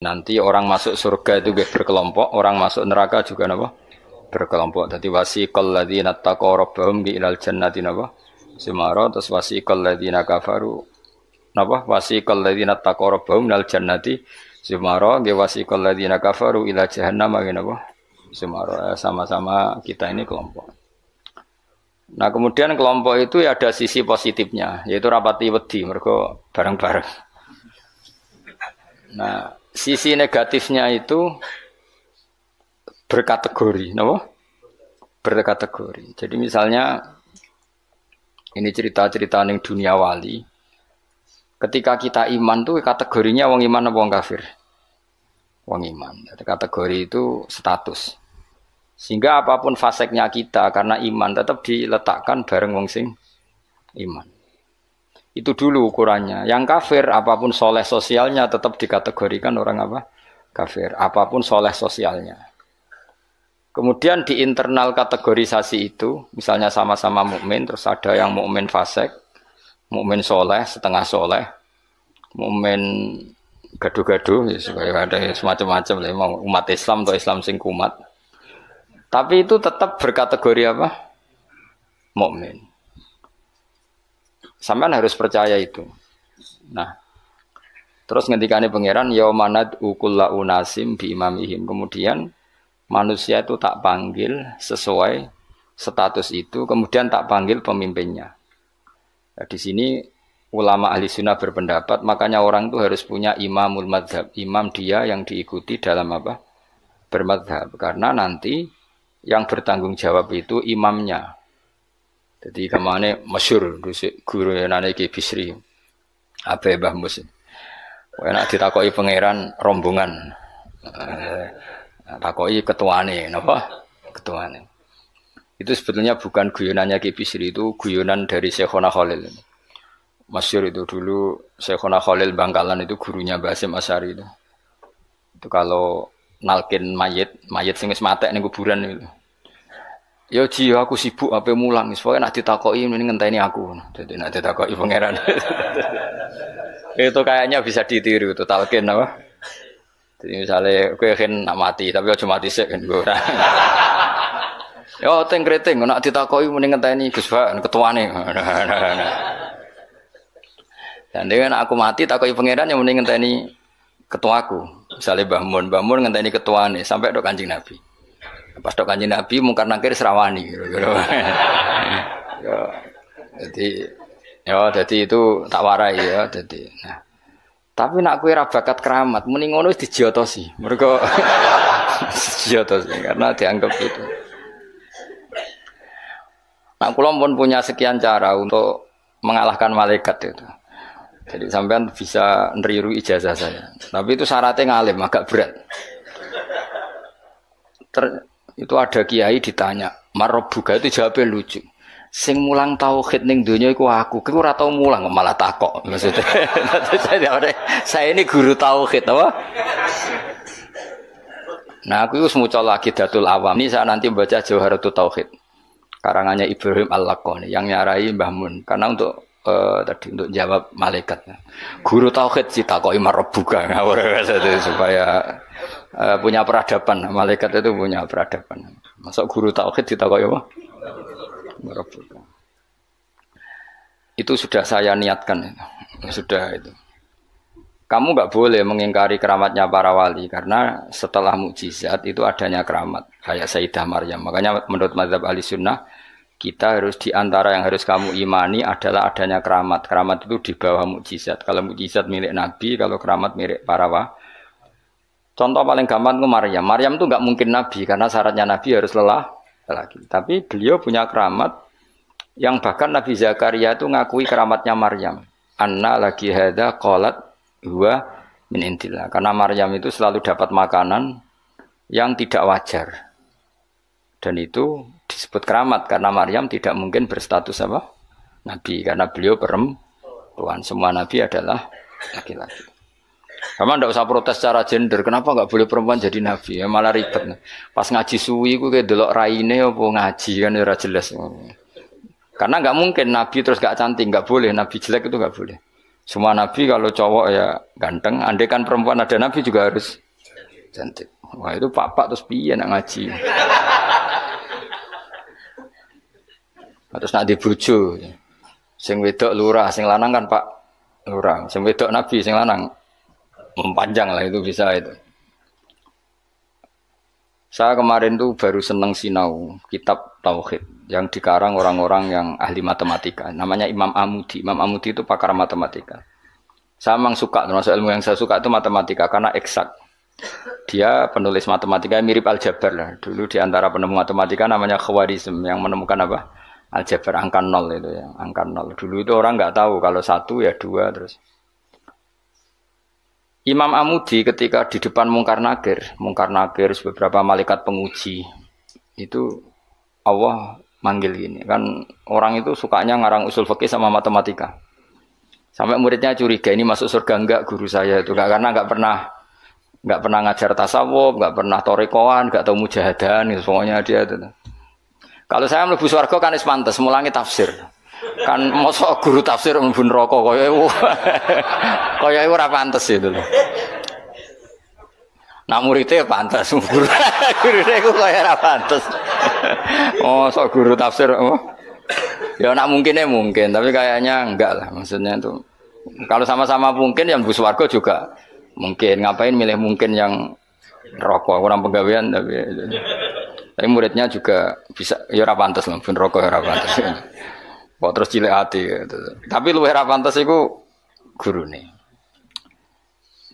Nanti orang masuk surga itu berkelompok, orang masuk neraka juga napa? Berkelompok. Jadi wasiqal ladzina taqaw rabbahum ilal jannati napa? Sumara terus wasiqal ladzina kafaru napa? Wasiqal ladzina taqaw rabbahum ilal jannati sumara nggih wasiqal ladzina kafaru ila jahannam napa? Sumara eh, sama-sama kita ini kelompok. Nah kemudian kelompok itu ya ada sisi positifnya, yaitu rapati wedi mereka bareng-bareng. Nah sisi negatifnya itu berkategori, no? Berkategori. Jadi misalnya ini cerita-cerita yang dunia wali. Ketika kita iman tuh kategorinya wong iman apa wong kafir? Wong iman. Jadi kategori itu status. Sehingga apapun faseknya kita karena iman tetap diletakkan bareng wong sing iman. Itu dulu ukurannya. Yang kafir apapun soleh sosialnya tetap dikategorikan orang apa? Kafir. Apapun soleh sosialnya. Kemudian di internal kategorisasi itu, misalnya sama-sama mukmin, terus ada yang mukmin fasek, mukmin soleh, setengah soleh, mukmin gaduh-gaduh, ya, ada semacam-macam lah, umat Islam atau Islam singkumat Tapi itu tetap berkategori apa? Mukmin. Sampean harus percaya itu. Nah, terus ngendikane pangeran yaumanad ukulla unasim bi imamihim. Kemudian manusia itu tak panggil sesuai status itu, kemudian tak panggil pemimpinnya. Nah, di sini ulama ahli sunnah berpendapat makanya orang itu harus punya imamul madhab imam dia yang diikuti dalam apa bermadhab karena nanti yang bertanggung jawab itu imamnya jadi kemana masyur dusik guru nanya ki Bisri. apa Mbah bahmus? Enak ditakoi pangeran rombongan. Eh, ketuane apa Ketuane. Itu sebetulnya bukan guyonannya Ki Bisri itu guyonan dari Syekhona Khalil. Masyur itu dulu Syekhona Khalil Bangkalan itu gurunya Basim Asari itu. Itu kalau nalkin mayit, mayit sing wis matek ning kuburan itu. Ya ji aku sibuk apa mulang, soalnya nak ditakoki mending ngenteni aku. Jadi nak ditakoki pangeran. itu kayaknya bisa ditiru itu talqin apa? Jadi misalnya gue kan nak mati, tapi aja mati sik kan gue. Yo ya, teng kriting nak ditakoki mending ngenteni Gus Pak ketuane. Dan dengan aku mati takoki pangeran yang mending ngenteni ketuaku. Misalnya Mbah Mun, Mbah Mun ngenteni ketuane sampai do Kanjeng Nabi. Pas dok kanjeng Nabi mungkar nangkir serawani. ya, jadi ya jadi itu tak warai ya jadi. Nah, tapi nak kue rabakat keramat, mending ngono dijiotosi. Mereka dijiotosi karena dianggap itu. Nah, kulo pun punya sekian cara untuk mengalahkan malaikat itu. Jadi sampean bisa neriru ijazah saya. Tapi itu syaratnya ngalim, agak berat. Ter, itu ada kiai ditanya, marobuga itu jawabnya lucu. Sing mulang tauhid ning donya iku aku. Ki ora tau mulang malah takok maksudnya. saya ini guru tauhid apa? Nah, aku itu semucal lagi datul awam. Ini saya nanti baca Jawharatul Tauhid. Karangannya Ibrahim Al-Lakoni yang nyarai Mbah Mun. Karena untuk uh, tadi untuk jawab malaikat. Guru tauhid sih takoi marebuka supaya uh, punya peradaban. Malaikat itu punya peradaban. Masuk guru tauhid ditakoki apa? Merebutkan. Itu sudah saya niatkan. Sudah itu. Kamu nggak boleh mengingkari keramatnya para wali karena setelah mukjizat itu adanya keramat kayak Sayyidah Maryam. Makanya menurut Mazhab Ali Sunnah kita harus diantara yang harus kamu imani adalah adanya keramat. Keramat itu di bawah mukjizat. Kalau mukjizat milik Nabi, kalau keramat milik para wali. Contoh paling gampang itu Maryam. Maryam itu nggak mungkin nabi karena syaratnya nabi harus lelah lagi. Tapi beliau punya keramat yang bahkan Nabi Zakaria itu ngakui keramatnya Maryam. Anna lagi hada kolat huwa min Karena Maryam itu selalu dapat makanan yang tidak wajar. Dan itu disebut keramat karena Maryam tidak mungkin berstatus apa? Nabi karena beliau perempuan. Semua nabi adalah laki-laki. Sama ndak usah protes secara gender. Kenapa nggak boleh perempuan jadi nabi? Ya, malah ribet. Pas ngaji suwi gue kayak delok raine apa ngaji kan ya jelas. Karena nggak mungkin nabi terus nggak cantik, nggak boleh. Nabi jelek itu nggak boleh. Semua nabi kalau cowok ya ganteng, andai kan perempuan ada nabi juga harus cantik. Wah itu papa terus piye nak ngaji. terus nak dibujuk. Sing wedok lurah, sing lanang kan Pak lurah. Sing wedok nabi, sing lanang panjang lah itu bisa itu. Saya kemarin tuh baru seneng sinau kitab tauhid yang dikarang orang-orang yang ahli matematika. Namanya Imam Amudi. Imam Amudi itu pakar matematika. Saya memang suka termasuk ilmu yang saya suka itu matematika karena eksak. Dia penulis matematika mirip aljabar lah. Dulu diantara penemu matematika namanya Khawarizm yang menemukan apa? Aljabar angka nol itu ya, angka nol. Dulu itu orang nggak tahu kalau satu ya dua terus Imam Amudi ketika di depan Mungkar Nagir, Mungkar Nagir, beberapa malaikat penguji itu Allah manggil ini kan orang itu sukanya ngarang usul fikih sama matematika sampai muridnya curiga ini masuk surga enggak guru saya itu enggak karena enggak pernah enggak pernah ngajar tasawuf enggak pernah torekoan enggak tahu mujahadan gitu. semuanya dia itu kalau saya melebu surga kan is mulangi tafsir kan mosok guru tafsir mbun neraka kaya kaya ora pantes itu lho. Nak muridnya ya pantas guru. Gurune iku kaya ora pantes. sok guru tafsir Ya nak mungkin ya mungkin, tapi kayaknya enggak lah maksudnya itu. Kalau sama-sama mungkin yang bus warga juga mungkin ngapain milih mungkin yang rokok kurang pegawaian tapi tapi muridnya juga bisa ya ora pantes lah pun rokok ya ora pantes Wah terus cilik hati gitu. Ya, Tapi luwih ra pantas iku gurune.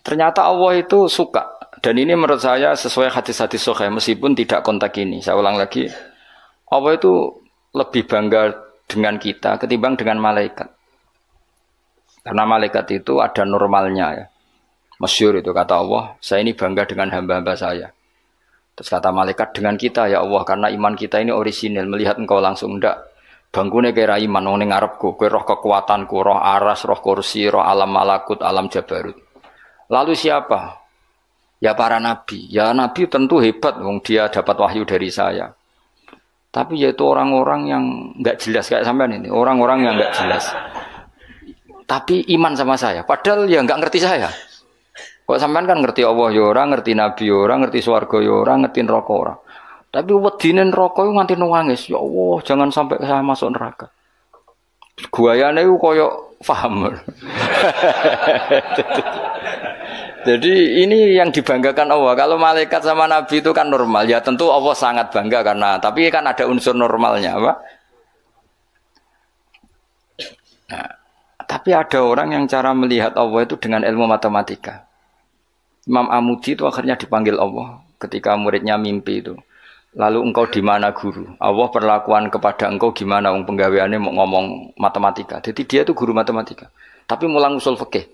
Ternyata Allah itu suka dan ini menurut saya sesuai hati-hati sahih meskipun tidak kontak ini. Saya ulang lagi. Allah itu lebih bangga dengan kita ketimbang dengan malaikat. Karena malaikat itu ada normalnya ya. Masyur itu kata Allah, saya ini bangga dengan hamba-hamba saya. Terus kata malaikat dengan kita ya Allah karena iman kita ini orisinil melihat engkau langsung enggak. Bangkune kira iman wong ning ngarepku, kowe roh kekuatanku, roh aras, roh kursi, roh alam malakut, alam jabarut. Lalu siapa? Ya para nabi. Ya nabi tentu hebat wong dia dapat wahyu dari saya. Tapi yaitu orang-orang yang nggak jelas kayak sampean ini, orang-orang yang nggak jelas. Tapi iman sama saya, padahal ya nggak ngerti saya. Kok sampean kan ngerti Allah ya orang, ngerti nabi ya orang, ngerti swarga ya orang, ngerti neraka ya, orang. Tapi wedine neraka iku nganti nangis, ya Allah, jangan sampai saya masuk neraka. Guayane iku koyo paham. Jadi ini yang dibanggakan Allah. Kalau malaikat sama nabi itu kan normal. Ya tentu Allah sangat bangga karena tapi kan ada unsur normalnya, apa? Nah, tapi ada orang yang cara melihat Allah itu dengan ilmu matematika. Imam Amudi itu akhirnya dipanggil Allah ketika muridnya mimpi itu. Lalu engkau di mana guru? Allah perlakuan kepada engkau gimana? Wong penggaweannya mau ngomong matematika. Jadi dia itu guru matematika. Tapi mulang usul fikih.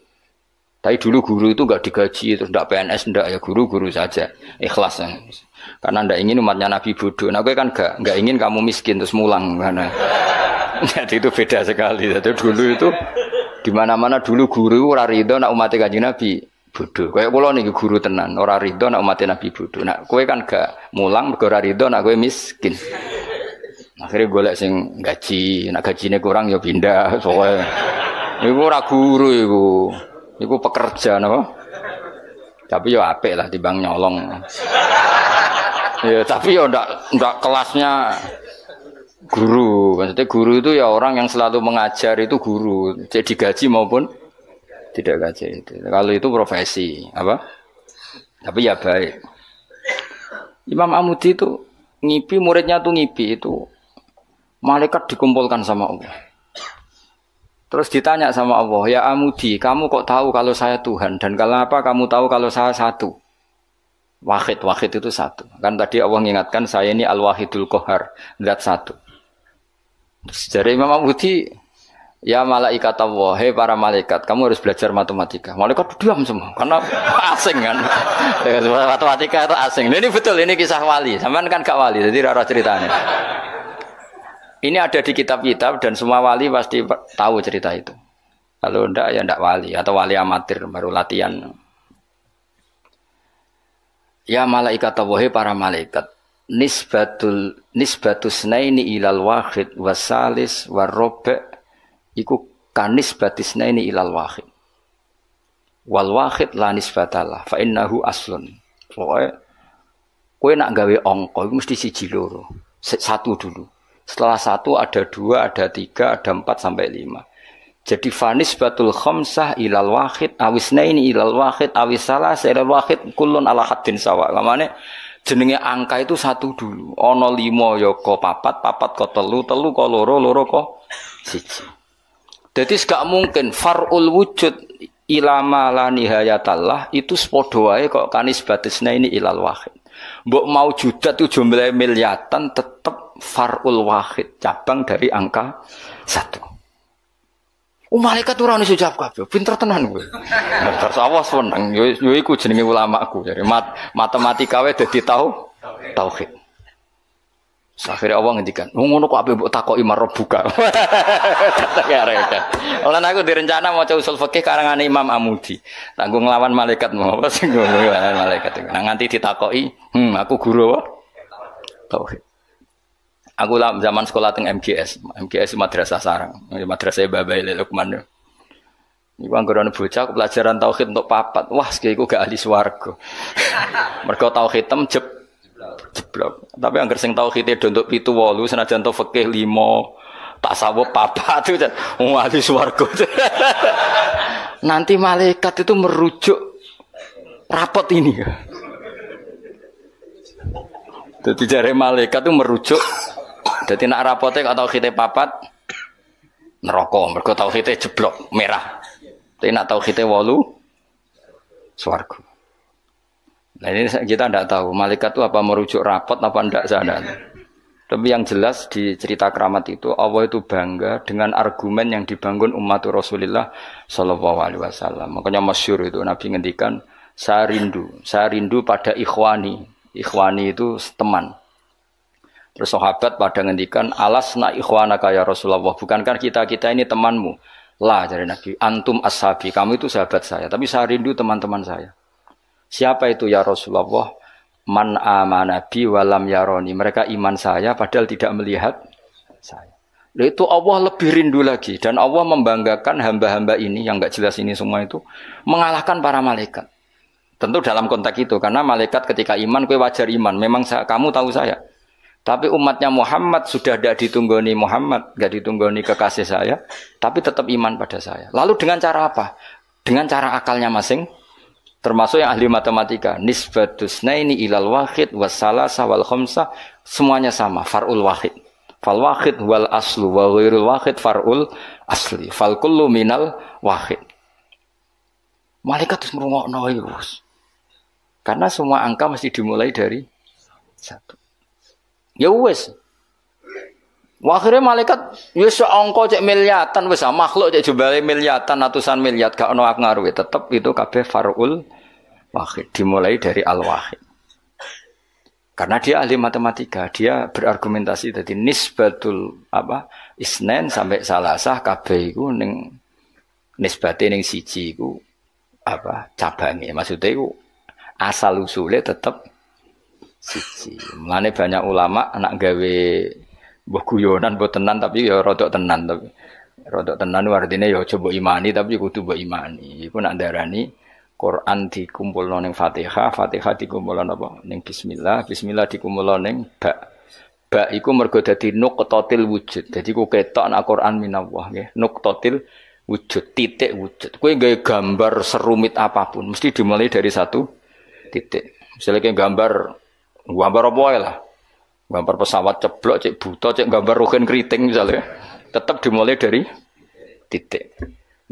Tapi dulu guru itu enggak digaji, itu nggak PNS, nggak ya guru-guru saja, ikhlas. Karena ndak ingin umatnya Nabi bodoh. Nah, gue kan nggak nggak ingin kamu miskin terus mulang karena. Jadi itu beda sekali. Jadi dulu itu di mana dulu guru rarido nak umat kanjeng Nabi bodoh. Kayak kula niki guru tenan, ora ridho nak umat Nabi bodoh. Nak kowe kan gak mulang mergo ora ridho nak kowe miskin. Akhirnya golek sing gaji, nak gajine kurang ya pindah soalnya. ini Iku ora guru ini Iku pekerja napa? Tapi ya ape lah dibang nyolong. ya, tapi ya ndak ndak kelasnya guru. Maksudnya guru itu ya orang yang selalu mengajar itu guru, jadi gaji maupun tidak kaji itu. Kalau itu profesi, apa? Tapi ya baik. Imam Amudi itu ngipi, muridnya tuh ngipi itu malaikat dikumpulkan sama Allah. Terus ditanya sama Allah, ya Amudi, kamu kok tahu kalau saya Tuhan dan kenapa kamu tahu kalau saya satu? Wahid, wahid itu satu. Kan tadi Allah mengingatkan saya ini Al-Wahidul Kohar, zat satu. Terus Imam Amudi, Ya malaikat Allah, hei para malaikat, kamu harus belajar matematika. Malaikat diam semua, karena asing kan. matematika itu asing. Ini betul, ini kisah wali. Saman kan gak wali, jadi rara ceritanya. Ini ada di kitab-kitab dan semua wali pasti tahu cerita itu. Kalau ndak ya ndak wali atau wali amatir baru latihan. Ya malaikat Allah, para malaikat, nisbatul nisbatus naini ilal wahid wasalis warobe iku kanis batisna ini ilal wahid wal wahid lanis batalah fa innahu aslun pokoknya kue nak gawe ongko itu mesti siji loro satu dulu setelah satu ada dua ada tiga ada empat sampai lima jadi fanis batul khomsah ilal wahid awisna ini ilal wahid awis salah ilal wahid kulun ala hadin sawa kamane jenenge angka itu satu dulu ono limo yoko ya papat papat ko telu telu ko loro loro ko siji jadi gak mungkin farul wujud ilama la nihayatallah itu sepodo wae kok kanis batisna ini ilal wahid. Mbok mau judat itu jumlahnya miliatan tetap farul wahid cabang dari angka satu. Oh malaikat ora ono jawab kabeh, pinter tenan kowe. Terus sawas seneng, yo iku jenenge ulamaku. Jadi matematika wae dadi tau tauhid. Akhirnya Allah ngendikan, ngono kok ape mbok takoki marro buka. Ya, Oleh aku direncana mau usul fikih karangan Imam Amudi. Tanggo nglawan malaikat mau apa sing nglawan malaikat. Nah nganti ditakoki, hmm aku guru apa? Tauhid. Aku lah zaman sekolah teng MGS, MGS Madrasah Sarang, ya, Madrasah Babai Lelukman. Iku anggaran bocah pelajaran tauhid untuk papat. Wah, sekiku gak ahli swarga. Mergo tauhid tem jep jeblok. Tapi angger sing tauhide untuk pitu walu senajan to limo tak tasawuf papa tuh dan di suwargo. Nanti malaikat itu merujuk rapot ini. Jadi jari malaikat itu merujuk. Jadi nak rapotnya atau kita papat neroko. Mereka tau kita jeblok merah. Tapi nak tahu kita walu suwargo. Nah ini kita tidak tahu malaikat itu apa merujuk rapot apa tidak sana. Iya. Tapi yang jelas di cerita keramat itu Allah itu bangga dengan argumen yang dibangun umat Rasulullah Shallallahu Alaihi Wasallam. Makanya masyur itu Nabi ngendikan saya rindu, saya rindu pada ikhwani. Ikhwani itu teman. Terus sahabat pada ngendikan Alas nak ikhwana kaya Rasulullah. Bukankah kita kita ini temanmu? Lah jadi Nabi, antum ashabi, kamu itu sahabat saya. Tapi saya rindu teman-teman saya. Siapa itu ya Rasulullah? Man amanabi walam yaroni. Mereka iman saya padahal tidak melihat saya. Lalu itu Allah lebih rindu lagi dan Allah membanggakan hamba-hamba ini yang nggak jelas ini semua itu mengalahkan para malaikat. Tentu dalam konteks itu karena malaikat ketika iman kue wajar iman. Memang saya, kamu tahu saya. Tapi umatnya Muhammad sudah tidak ditunggoni Muhammad, tidak ditunggoni kekasih saya, tapi tetap iman pada saya. Lalu dengan cara apa? Dengan cara akalnya masing termasuk yang ahli matematika nisbatus naini ilal wahid wasala sawal khomsah semuanya sama farul wahid fal wahid wal aslu wa ghairul wahid farul asli fal kullu minal wahid malaikat terus merungokno ya karena semua angka mesti dimulai dari satu ya wes Akhirnya malaikat wis ya, angka cek miliatan bisa ah, makhluk cek jumlahe miliatan ratusan miliat gak ono ngaruh tetep itu kafe farul wahid dimulai dari al wahid. Karena dia ahli matematika, dia berargumentasi dari nisbatul apa isnen sampai salah salasah kabeh iku neng nisbatin neng siji itu apa cabangnya maksudnya itu asal usulnya tetep siji. mana banyak ulama anak gawe buku guyonan mbok tenan tapi ya rodok tenan tapi rodok tenan artinya ya coba imani tapi ya kudu mbok imani. Iku nak darani Quran dikumpul noning Fatihah, Fatihah dikumpulno apa? Neng bismillah, bismillah dikumpul noning ba. Ba iku mergo dadi nuqtatil wujud. Dadi ku ketok nak Quran minallah nggih. Nuqtatil wujud, titik wujud. Kue gaya gambar serumit apapun, mesti dimulai dari satu titik. Misalnya kayak gambar, gambar apa lah, Gambar pesawat ceblok, cek buta, cek gambar rugen keriting misalnya. Tetap dimulai dari titik.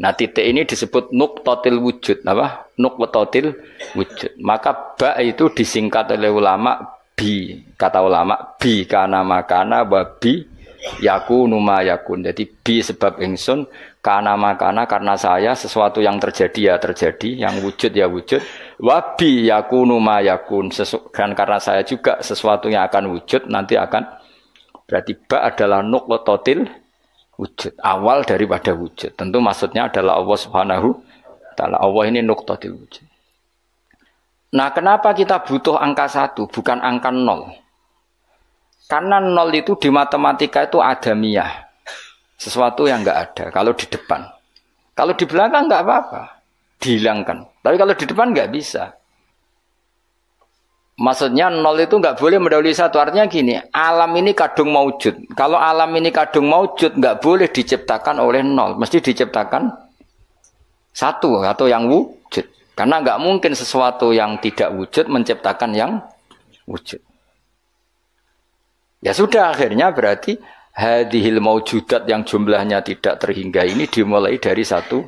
Nah titik ini disebut nuktotil wujud. Apa? Nuktotil wujud. Maka ba itu disingkat oleh ulama bi. Kata ulama bi karena makana babi bi yakunu yakun. Jadi bi sebab ingsun karena makana karena saya sesuatu yang terjadi ya terjadi, yang wujud ya wujud. Wabi yakunu ma yakun. Dan karena saya juga sesuatu yang akan wujud nanti akan berarti ba adalah nuklototil wujud. Awal daripada wujud. Tentu maksudnya adalah Allah Subhanahu taala. Allah ini nuklototil wujud. Nah, kenapa kita butuh angka satu bukan angka nol? Karena nol itu di matematika itu adamiyah. Sesuatu yang nggak ada kalau di depan. Kalau di belakang nggak apa-apa, dihilangkan. Tapi kalau di depan nggak bisa. Maksudnya nol itu nggak boleh mendahului satu. Artinya gini, alam ini kadung maujud. Kalau alam ini kadung maujud, nggak boleh diciptakan oleh nol. Mesti diciptakan satu atau yang wujud. Karena nggak mungkin sesuatu yang tidak wujud menciptakan yang wujud. Ya sudah akhirnya berarti hadihil maujudat yang jumlahnya tidak terhingga ini dimulai dari satu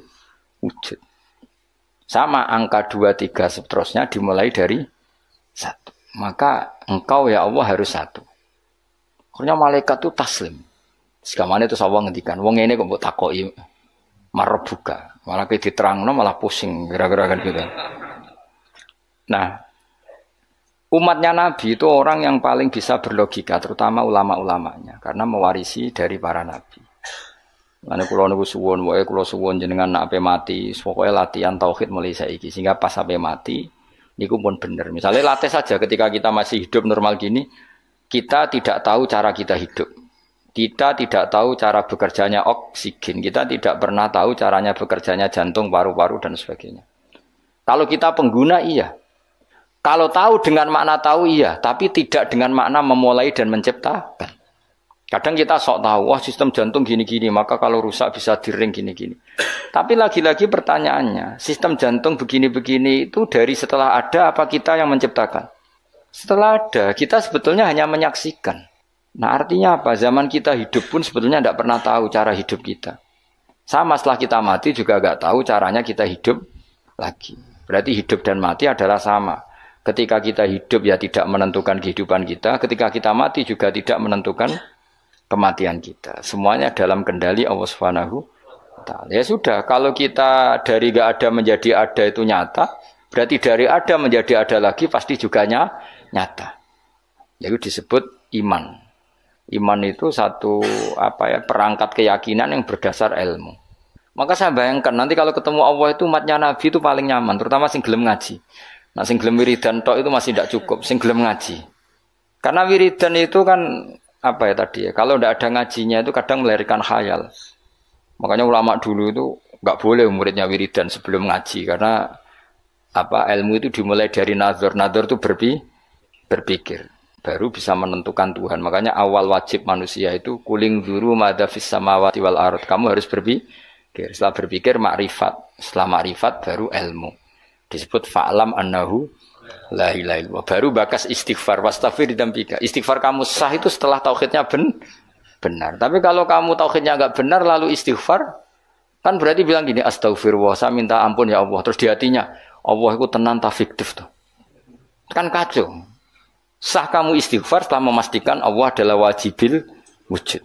wujud. Sama angka dua tiga seterusnya dimulai dari satu. Maka engkau ya Allah harus satu. Karena malaikat itu taslim. Sekamane itu Allah ngendikan, wong ini kok takoi takoki marbuka. Malah ke diterangno malah pusing gara-gara kan gitu. Nah, Umatnya Nabi itu orang yang paling bisa berlogika, terutama ulama-ulamanya, karena mewarisi dari para nabi. Lalu nah, kulo nunggu suwon, woi kulo suwon jenengan nak mati, pokoknya latihan tauhid mulai saiki sehingga pas ape mati, ini pun bener. Misalnya latih saja ketika kita masih hidup normal gini, kita tidak tahu cara kita hidup. Kita tidak tahu cara bekerjanya oksigen, kita tidak pernah tahu caranya bekerjanya jantung, paru-paru dan sebagainya. Kalau kita pengguna iya, kalau tahu dengan makna tahu iya, tapi tidak dengan makna memulai dan menciptakan. Kadang kita sok tahu, wah sistem jantung gini-gini, maka kalau rusak bisa diring gini-gini. Tapi lagi-lagi pertanyaannya, sistem jantung begini-begini itu dari setelah ada apa kita yang menciptakan? Setelah ada, kita sebetulnya hanya menyaksikan. Nah artinya apa? Zaman kita hidup pun sebetulnya tidak pernah tahu cara hidup kita. Sama setelah kita mati juga nggak tahu caranya kita hidup lagi. Berarti hidup dan mati adalah sama. Ketika kita hidup ya tidak menentukan kehidupan kita, ketika kita mati juga tidak menentukan kematian kita. Semuanya dalam kendali Allah Subhanahu Ya sudah, kalau kita dari gak ada menjadi ada itu nyata, berarti dari ada menjadi ada lagi pasti juga nyata. Itu disebut iman. Iman itu satu apa ya perangkat keyakinan yang berdasar ilmu. Maka saya bayangkan nanti kalau ketemu Allah itu umatnya Nabi itu paling nyaman, terutama sing gelem ngaji. Nah, sing gelem wiridan tok itu masih tidak cukup, sing gelem ngaji. Karena wiridan itu kan apa ya tadi ya, kalau tidak ada ngajinya itu kadang melahirkan khayal. Makanya ulama dulu itu nggak boleh muridnya wiridan sebelum ngaji karena apa ilmu itu dimulai dari nazar. Nazar itu berpi, berpikir baru bisa menentukan Tuhan. Makanya awal wajib manusia itu kuling duru madafis samawati wal arut. Kamu harus berpikir. Setelah berpikir makrifat, setelah makrifat baru ilmu disebut fa'lam annahu la ilaha illallah. Baru bakas istighfar wastafir dambika. Istighfar kamu sah itu setelah tauhidnya ben benar. Tapi kalau kamu tauhidnya enggak benar lalu istighfar kan berarti bilang gini astagfirullah saya minta ampun ya Allah. Terus di hatinya Allah itu tenang tak fiktif tuh. Kan kacau. Sah kamu istighfar setelah memastikan Allah adalah wajibil wujud.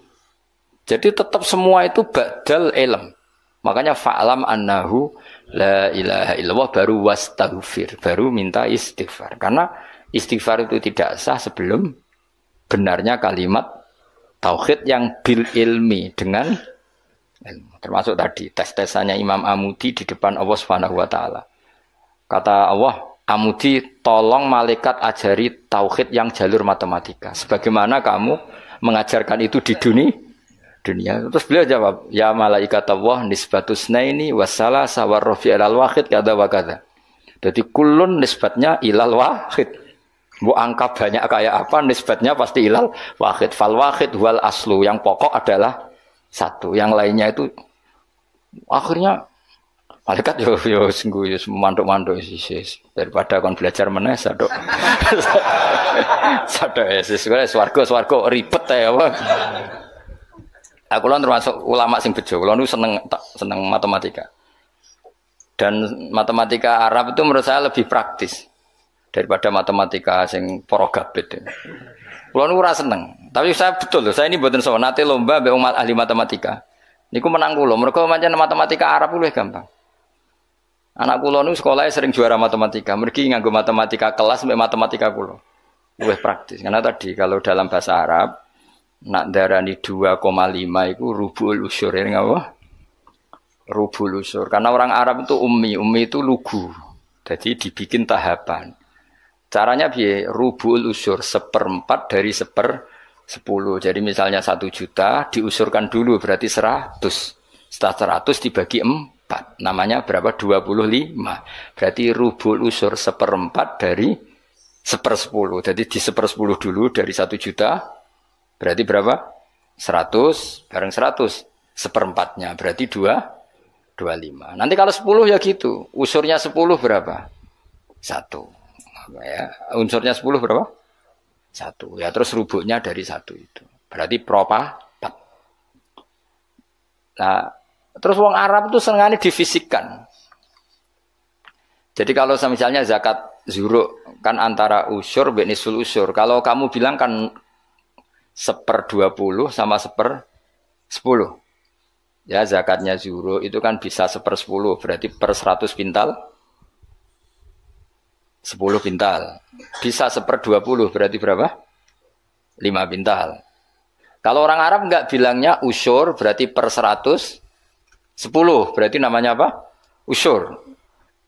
Jadi tetap semua itu badal ilm. Makanya fa'lam annahu La ilaha illallah baru wastaghfir, baru minta istighfar. Karena istighfar itu tidak sah sebelum benarnya kalimat tauhid yang bil ilmi dengan ilmu. Termasuk tadi tes-tesannya Imam Amudi di depan Allah Subhanahu wa taala. Kata Allah, Amudi tolong malaikat ajari tauhid yang jalur matematika. Sebagaimana kamu mengajarkan itu di dunia dunia. Terus beliau jawab, ya malaikat Allah nisbatus naini wasala sawar rofi alal wahid kata wa kata. Jadi kulun nisbatnya ilal wahid. Bu angka banyak kayak apa nisbatnya pasti ilal wahid. Fal wahid wal aslu yang pokok adalah satu. Yang lainnya itu akhirnya malaikat yo yo sungguh yo mandok daripada kon belajar meneh sadok. sadok ya sesuk ribet ya Aku lan termasuk ulama sing bejo. Kulo seneng tak, seneng matematika. Dan matematika Arab itu menurut saya lebih praktis daripada matematika sing para gabet. Ya. Kulo nu rasa seneng, tapi saya betul loh, saya ini buatan sowan nate lomba be umat ahli matematika. Niku menang kula, mereka macam matematika Arab lebih gampang. Anak kula nu sekolahnya sering juara matematika, mergi nganggo matematika kelas be matematika kulo lebih praktis. Karena tadi kalau dalam bahasa Arab nak darani 2,5 itu rubul usur nggak wah Rubul usur. Karena orang Arab itu ummi, ummi itu lugu. Jadi dibikin tahapan. Caranya bi rubul usur seperempat dari seper sepuluh. Jadi misalnya satu juta diusurkan dulu berarti seratus. Setelah seratus dibagi empat. Namanya berapa? Dua puluh lima. Berarti rubul usur seperempat dari seper sepuluh. Jadi di seper sepuluh dulu dari satu juta Berarti berapa? 100 bareng 100. Seperempatnya berarti 2 25. Nanti kalau 10 ya gitu. Usurnya 10 berapa? 1. Ya, unsurnya 10 berapa? 1. Ya terus rubuknya dari 1 itu. Berarti propapat. Nah, terus wong Arab itu senengane difisikkan. Jadi kalau misalnya zakat zuruk kan antara usur benisul usur. Kalau kamu bilang kan seper 20 sama seper 10. Ya zakatnya zuro itu kan bisa seper 10 berarti per 100 pintal 10 pintal. Bisa seper 20 berarti berapa? 5 pintal. Kalau orang Arab nggak bilangnya usur berarti per 100 10 berarti namanya apa? Usur.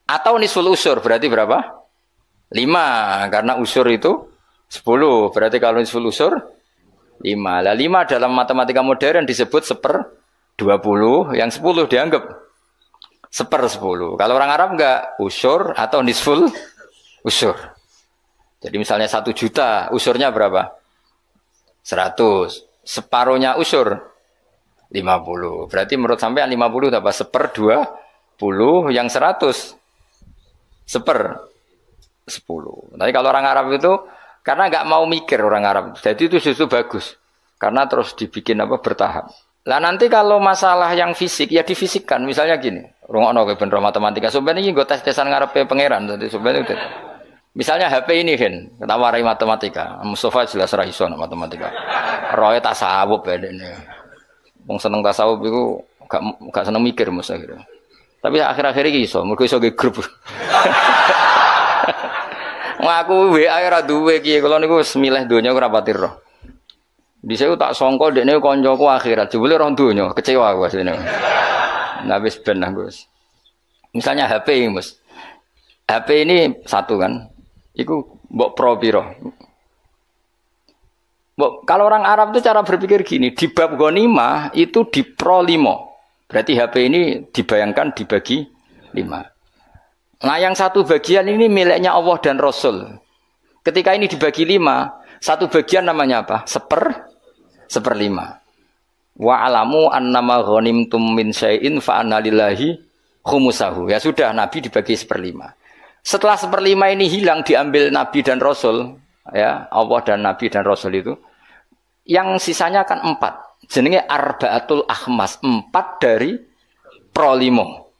Atau nisul usur berarti berapa? 5 karena usur itu 10 berarti kalau nisul usur lima. Lah lima dalam matematika modern disebut seper dua puluh, yang sepuluh dianggap seper sepuluh. Kalau orang Arab enggak usur atau nisful usur. Jadi misalnya satu juta, usurnya berapa? Seratus. Separuhnya usur lima puluh. Berarti menurut sampean lima puluh tambah seper dua puluh, yang seratus seper sepuluh. Tapi kalau orang Arab itu karena nggak mau mikir orang Arab. Jadi itu susu bagus. Karena terus dibikin apa bertahap. Lah nanti kalau masalah yang fisik ya difisikkan. Misalnya gini, rungokno ke bener matematika. Sebenarnya ini gue tes tesan ngarep pangeran. Jadi sebenarnya itu. Misalnya HP ini kan, warai matematika. Mustafa jelas rahiso matematika. Roy tasawuf ya ini. Bung seneng tasawuf itu gak gak seneng mikir mesti Tapi akhir-akhir ini iso, mergo iso grup. Ngaku WA ora duwe kiye kula niku wis milih donya ora pati roh. Dhisik tak sangka dekne kancaku akhirat, jebule orang donya, kecewa aku sini Nah wis ben Misalnya HP Mas. HP ini satu kan. Iku mbok pro piro? buk kalau orang Arab itu cara berpikir gini, di bab gonima itu di pro limo. Berarti HP ini dibayangkan dibagi lima. Nah yang satu bagian ini miliknya Allah dan Rasul. Ketika ini dibagi lima, satu bagian namanya apa? Seper, seperlima. Wa alamu annama ghanimtum min syai'in fa lillahi khumusahu. Ya sudah Nabi dibagi seperlima. Setelah seperlima ini hilang diambil Nabi dan Rasul, ya Allah dan Nabi dan Rasul itu, yang sisanya kan empat. Jenenge arbaatul ahmas empat dari prolimo.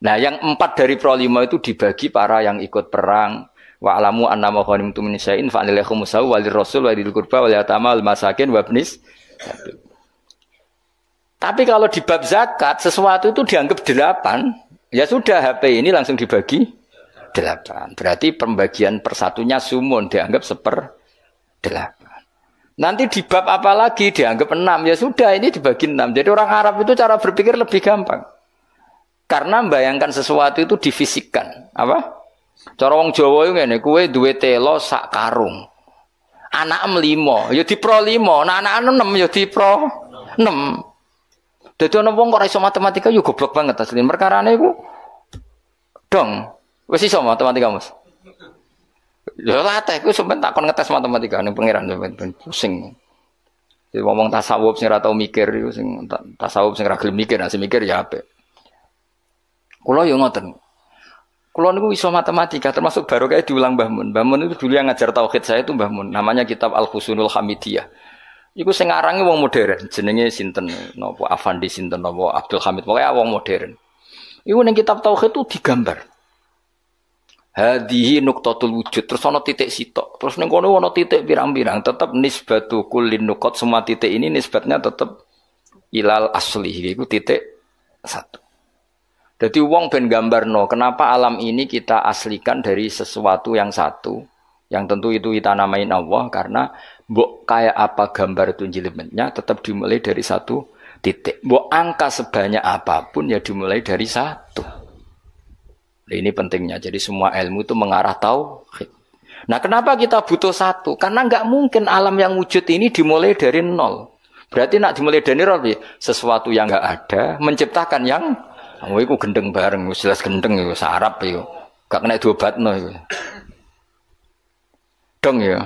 Nah, yang empat dari prolima itu dibagi para yang ikut perang. Wa alamu annama ghanimtum tu syai'in fa anil walil rasul walil qurba masakin wabnis. Tapi kalau di bab zakat sesuatu itu dianggap delapan, ya sudah HP ini langsung dibagi delapan. Berarti pembagian persatunya sumun dianggap seper delapan. Nanti di bab apa lagi dianggap enam, ya sudah ini dibagi enam. Jadi orang Arab itu cara berpikir lebih gampang. Karena bayangkan sesuatu itu difisikkan. Apa? Cara wong Jawa itu ngene, kuwe duwe telo sak karung. Anak limo, ya dipro limo, nah anak anak enam ya dipro enam. Jadi orang wong kok iso matematika yo ya goblok banget asli. ini ku dong. Wis iso matematika, Mas. Ya latih iku sampean takon ngetes matematika nih pangeran sampean pusing. Jadi ngomong tasawuf sih ratau mikir sing tasawuf sih ragil mikir, nasi mikir ya ape? Kulo yo ngoten. Kulo niku iso matematika termasuk baru kayak diulang Mbah Mun. itu dulu yang ngajar tauhid saya itu Mbah Namanya kitab Al Husnul Hamidiyah. Iku sing wong modern, jenenge sinten napa Afandi sinten napa Abdul Hamid, pokoknya wong modern. Iku neng kitab tauhid itu digambar. Hadihi nuktatul wujud terus ono titik sitok. Terus ning kono ono titik birang-birang tetep nisbatu kullin nukot semua titik ini nisbatnya tetep ilal asli. Iku titik satu. Jadi wong ben gambarno, kenapa alam ini kita aslikan dari sesuatu yang satu, yang tentu itu kita namain Allah karena buk kayak apa gambar itu jilidnya tetap dimulai dari satu titik. Mbok angka sebanyak apapun ya dimulai dari satu. Nah, ini pentingnya. Jadi semua ilmu itu mengarah tahu. Nah kenapa kita butuh satu? Karena nggak mungkin alam yang wujud ini dimulai dari nol. Berarti nak dimulai dari nol, sesuatu yang nggak ada menciptakan yang Wah, iku gendeng bareng, jelas gendeng yo ya, sarap yo. Ya. Gak kena diobatno iku. Ya. Dong ya.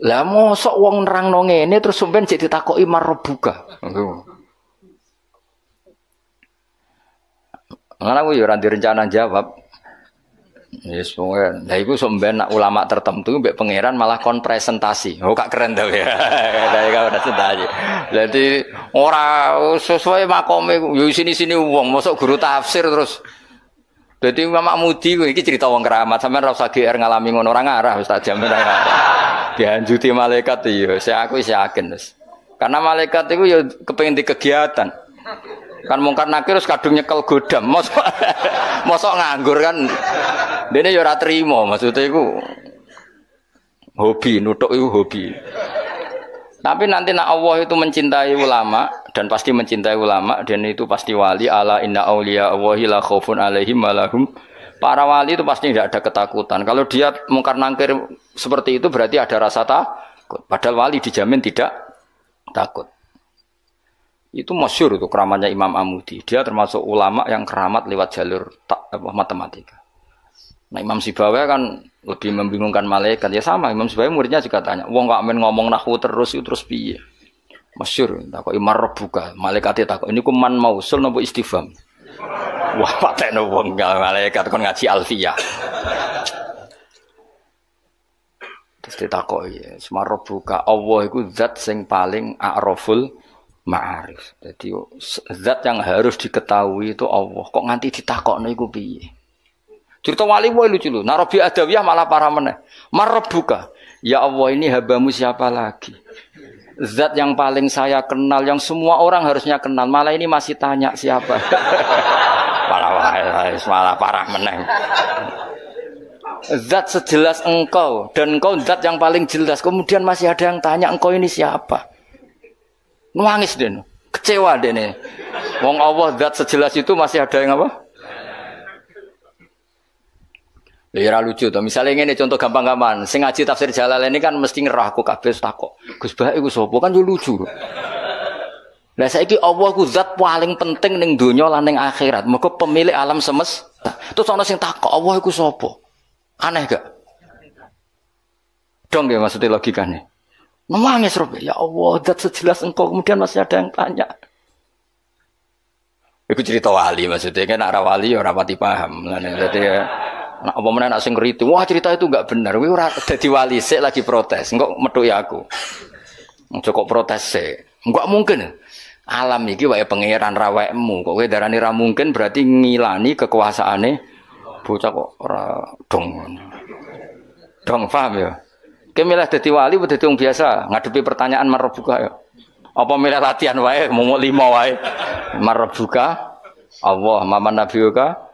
Lah mosok wong nonge ngene terus sampean jadi ditakoki marbuka. Ngono. Lah aku yo ora rencana jawab. Yes, mungkin. Nah, itu semben ulama tertentu, mbak pangeran malah kon presentasi. Oh, kak keren tau ya. Dari kau presentasi. Jadi orang sesuai makome, yo sini sini uang, masuk guru tafsir terus. Jadi Mama Mudi, ini cerita uang keramat, sama rasa GR ngalami ngono orang arah, ustadz jamin Dianjuti malaikat, itu, iya. Saya aku yakin, Karena malaikat itu yo kepengen di kegiatan. Kan mungkar nakir terus kadung nyekel godam. Mosok mosok nganggur kan. Dene ya ora trimo maksudnya iku hobi nutuk itu hobi. Tapi nanti nak Allah itu mencintai ulama dan pasti mencintai ulama dan itu pasti wali ala inna aulia Allahi la khaufun alaihim malahum Para wali itu pasti tidak ada ketakutan. Kalau dia mungkar nangkir seperti itu berarti ada rasa takut. Padahal wali dijamin tidak takut. Itu masyur itu keramatnya Imam Amudi. Dia termasuk ulama yang keramat lewat jalur tak, apa, matematika. Nah Imam Sibawa kan lebih membingungkan malaikat. Ya sama, Imam Sibawa muridnya juga tanya, wong gak main ngomong nahu terus itu terus piye. Masyur, takut imar rebuka. Malaikatnya takut, ini kuman mausul nopo istifam. Wah, pakai nubung gak malaikat kon ngaji Alfiah Terus ya. semar rebuka, Allah itu zat sing paling a'raful ma'arif. Jadi zat yang harus diketahui itu Allah. Kok nganti nih gue piye? Cerita wali wae lucu lu. Narobi Adawiyah malah para mana? Marbuka. Ya Allah ini habamu siapa lagi? Zat yang paling saya kenal, yang semua orang harusnya kenal. Malah ini masih tanya siapa. malah wae, malah parah meneh. Zat sejelas engkau dan engkau zat yang paling jelas. Kemudian masih ada yang tanya engkau ini siapa? nangis deh, kecewa deh nih. Wong Allah dat sejelas itu masih ada yang apa? Ya lucu tuh. Misalnya ini contoh gampang-gampang. Sing ngaji tafsir jalal ini kan mesti ngerah aku kabeh takok. Gus Bae iku sapa kan yo lucu. saya saiki Allah ku zat paling penting ning dunia lan ning akhirat. maka pemilik alam semesta. Terus ana sing takok Allah iku sapa? Aneh gak? Dong ya maksudnya logikanya. Memangis Robi, ya Allah, dat sejelas engkau kemudian masih ada yang tanya. Iku cerita wali maksudnya kan arah wali ya rapati paham. Jadi ya, nah, apa mana nak sing ritu, wah cerita itu enggak benar. Wih jadi wali sih lagi protes, enggak metu ya aku. Cukup protes sih, enggak mungkin. Alam ini, wae pangeran rawekmu, kok kowe darah ini mungkin berarti ngilani kekuasaannya. bocah kok ora dong. Dong paham ya? Kayak milih dadi wali apa dadi biasa ngadepi pertanyaan marbuka ya. Apa milih latihan wae mau lima wae. Marbuka Allah mama nabiuka.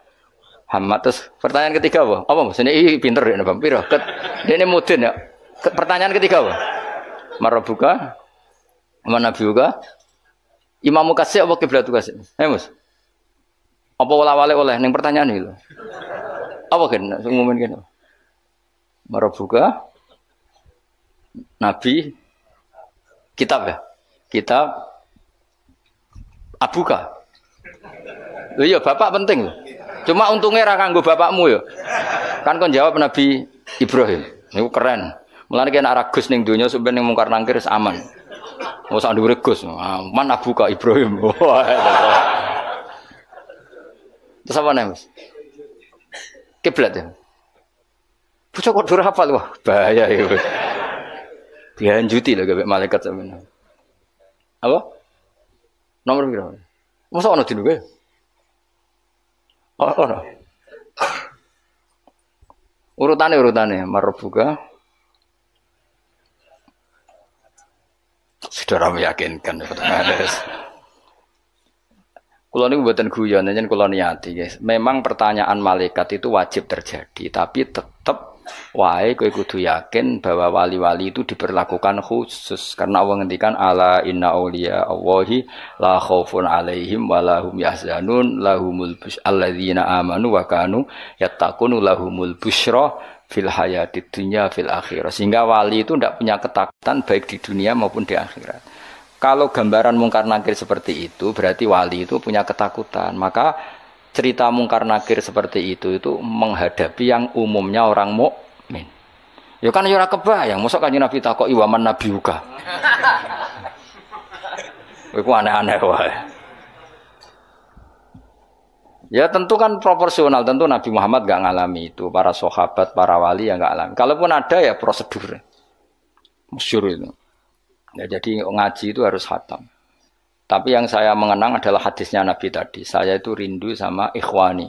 Hamad terus pertanyaan ketiga apa? Apa maksudnya ini pinter ya Bang Piro? Ket, ini mudin ya. pertanyaan ketiga apa? Marabuka Mama nabiuka. Imamu kasih apa kiblatu kasih? Eh Mas. Apa wala wale oleh ning pertanyaan itu? Apa kan ngomongin kene? Marabuka Nabi kitab ya kitab abuka oh, iya bapak penting loh. Cuma untungnya ra bapakmu ya. Kan kau jawab Nabi Ibrahim. ini keren. Mulane kena arah Gus ning donya sampeyan mungkar nangkir aman. Mau sak ndure Gus. Aman ah, abuka Ibrahim. Terus apa nih Mas? Kiblat ya. Pucuk kok durhafal wah bahaya itu. Ya dihanjuti lho gawe malaikat sampean. Apa? Nomor piro? Masa ana dino kowe? Ora. Oh, urutane urutane marbuka. Saudara meyakinkan Kulo niku buatan guyon, nyen kulo niati, guys. Memang pertanyaan malaikat itu wajib terjadi, tapi tetap Wae kowe kudu yakin bahwa wali-wali itu diperlakukan khusus karena Allah ngendikan ala inna auliya Allahi la khaufun alaihim wa lahum yahzanun lahumul bus alladzina amanu wa kanu yattaqun lahumul busra fil hayati dunya fil akhirah. Sehingga wali itu tidak punya ketakutan baik di dunia maupun di akhirat. Kalau gambaran mungkar nakir seperti itu berarti wali itu punya ketakutan. Maka cerita mungkar nakir seperti itu itu menghadapi yang umumnya orang mukmin. Ya kan ya ora kebayang, mosok kanjeng Nabi takok iwaman nabi uga. Iku aneh-aneh wae. Ya tentu kan proporsional, tentu Nabi Muhammad gak ngalami itu, para sahabat, para wali yang gak alami. Kalaupun ada ya prosedur. Musyur itu. Ya, jadi ngaji itu harus hatam. Tapi yang saya mengenang adalah hadisnya Nabi tadi. Saya itu rindu sama ikhwani.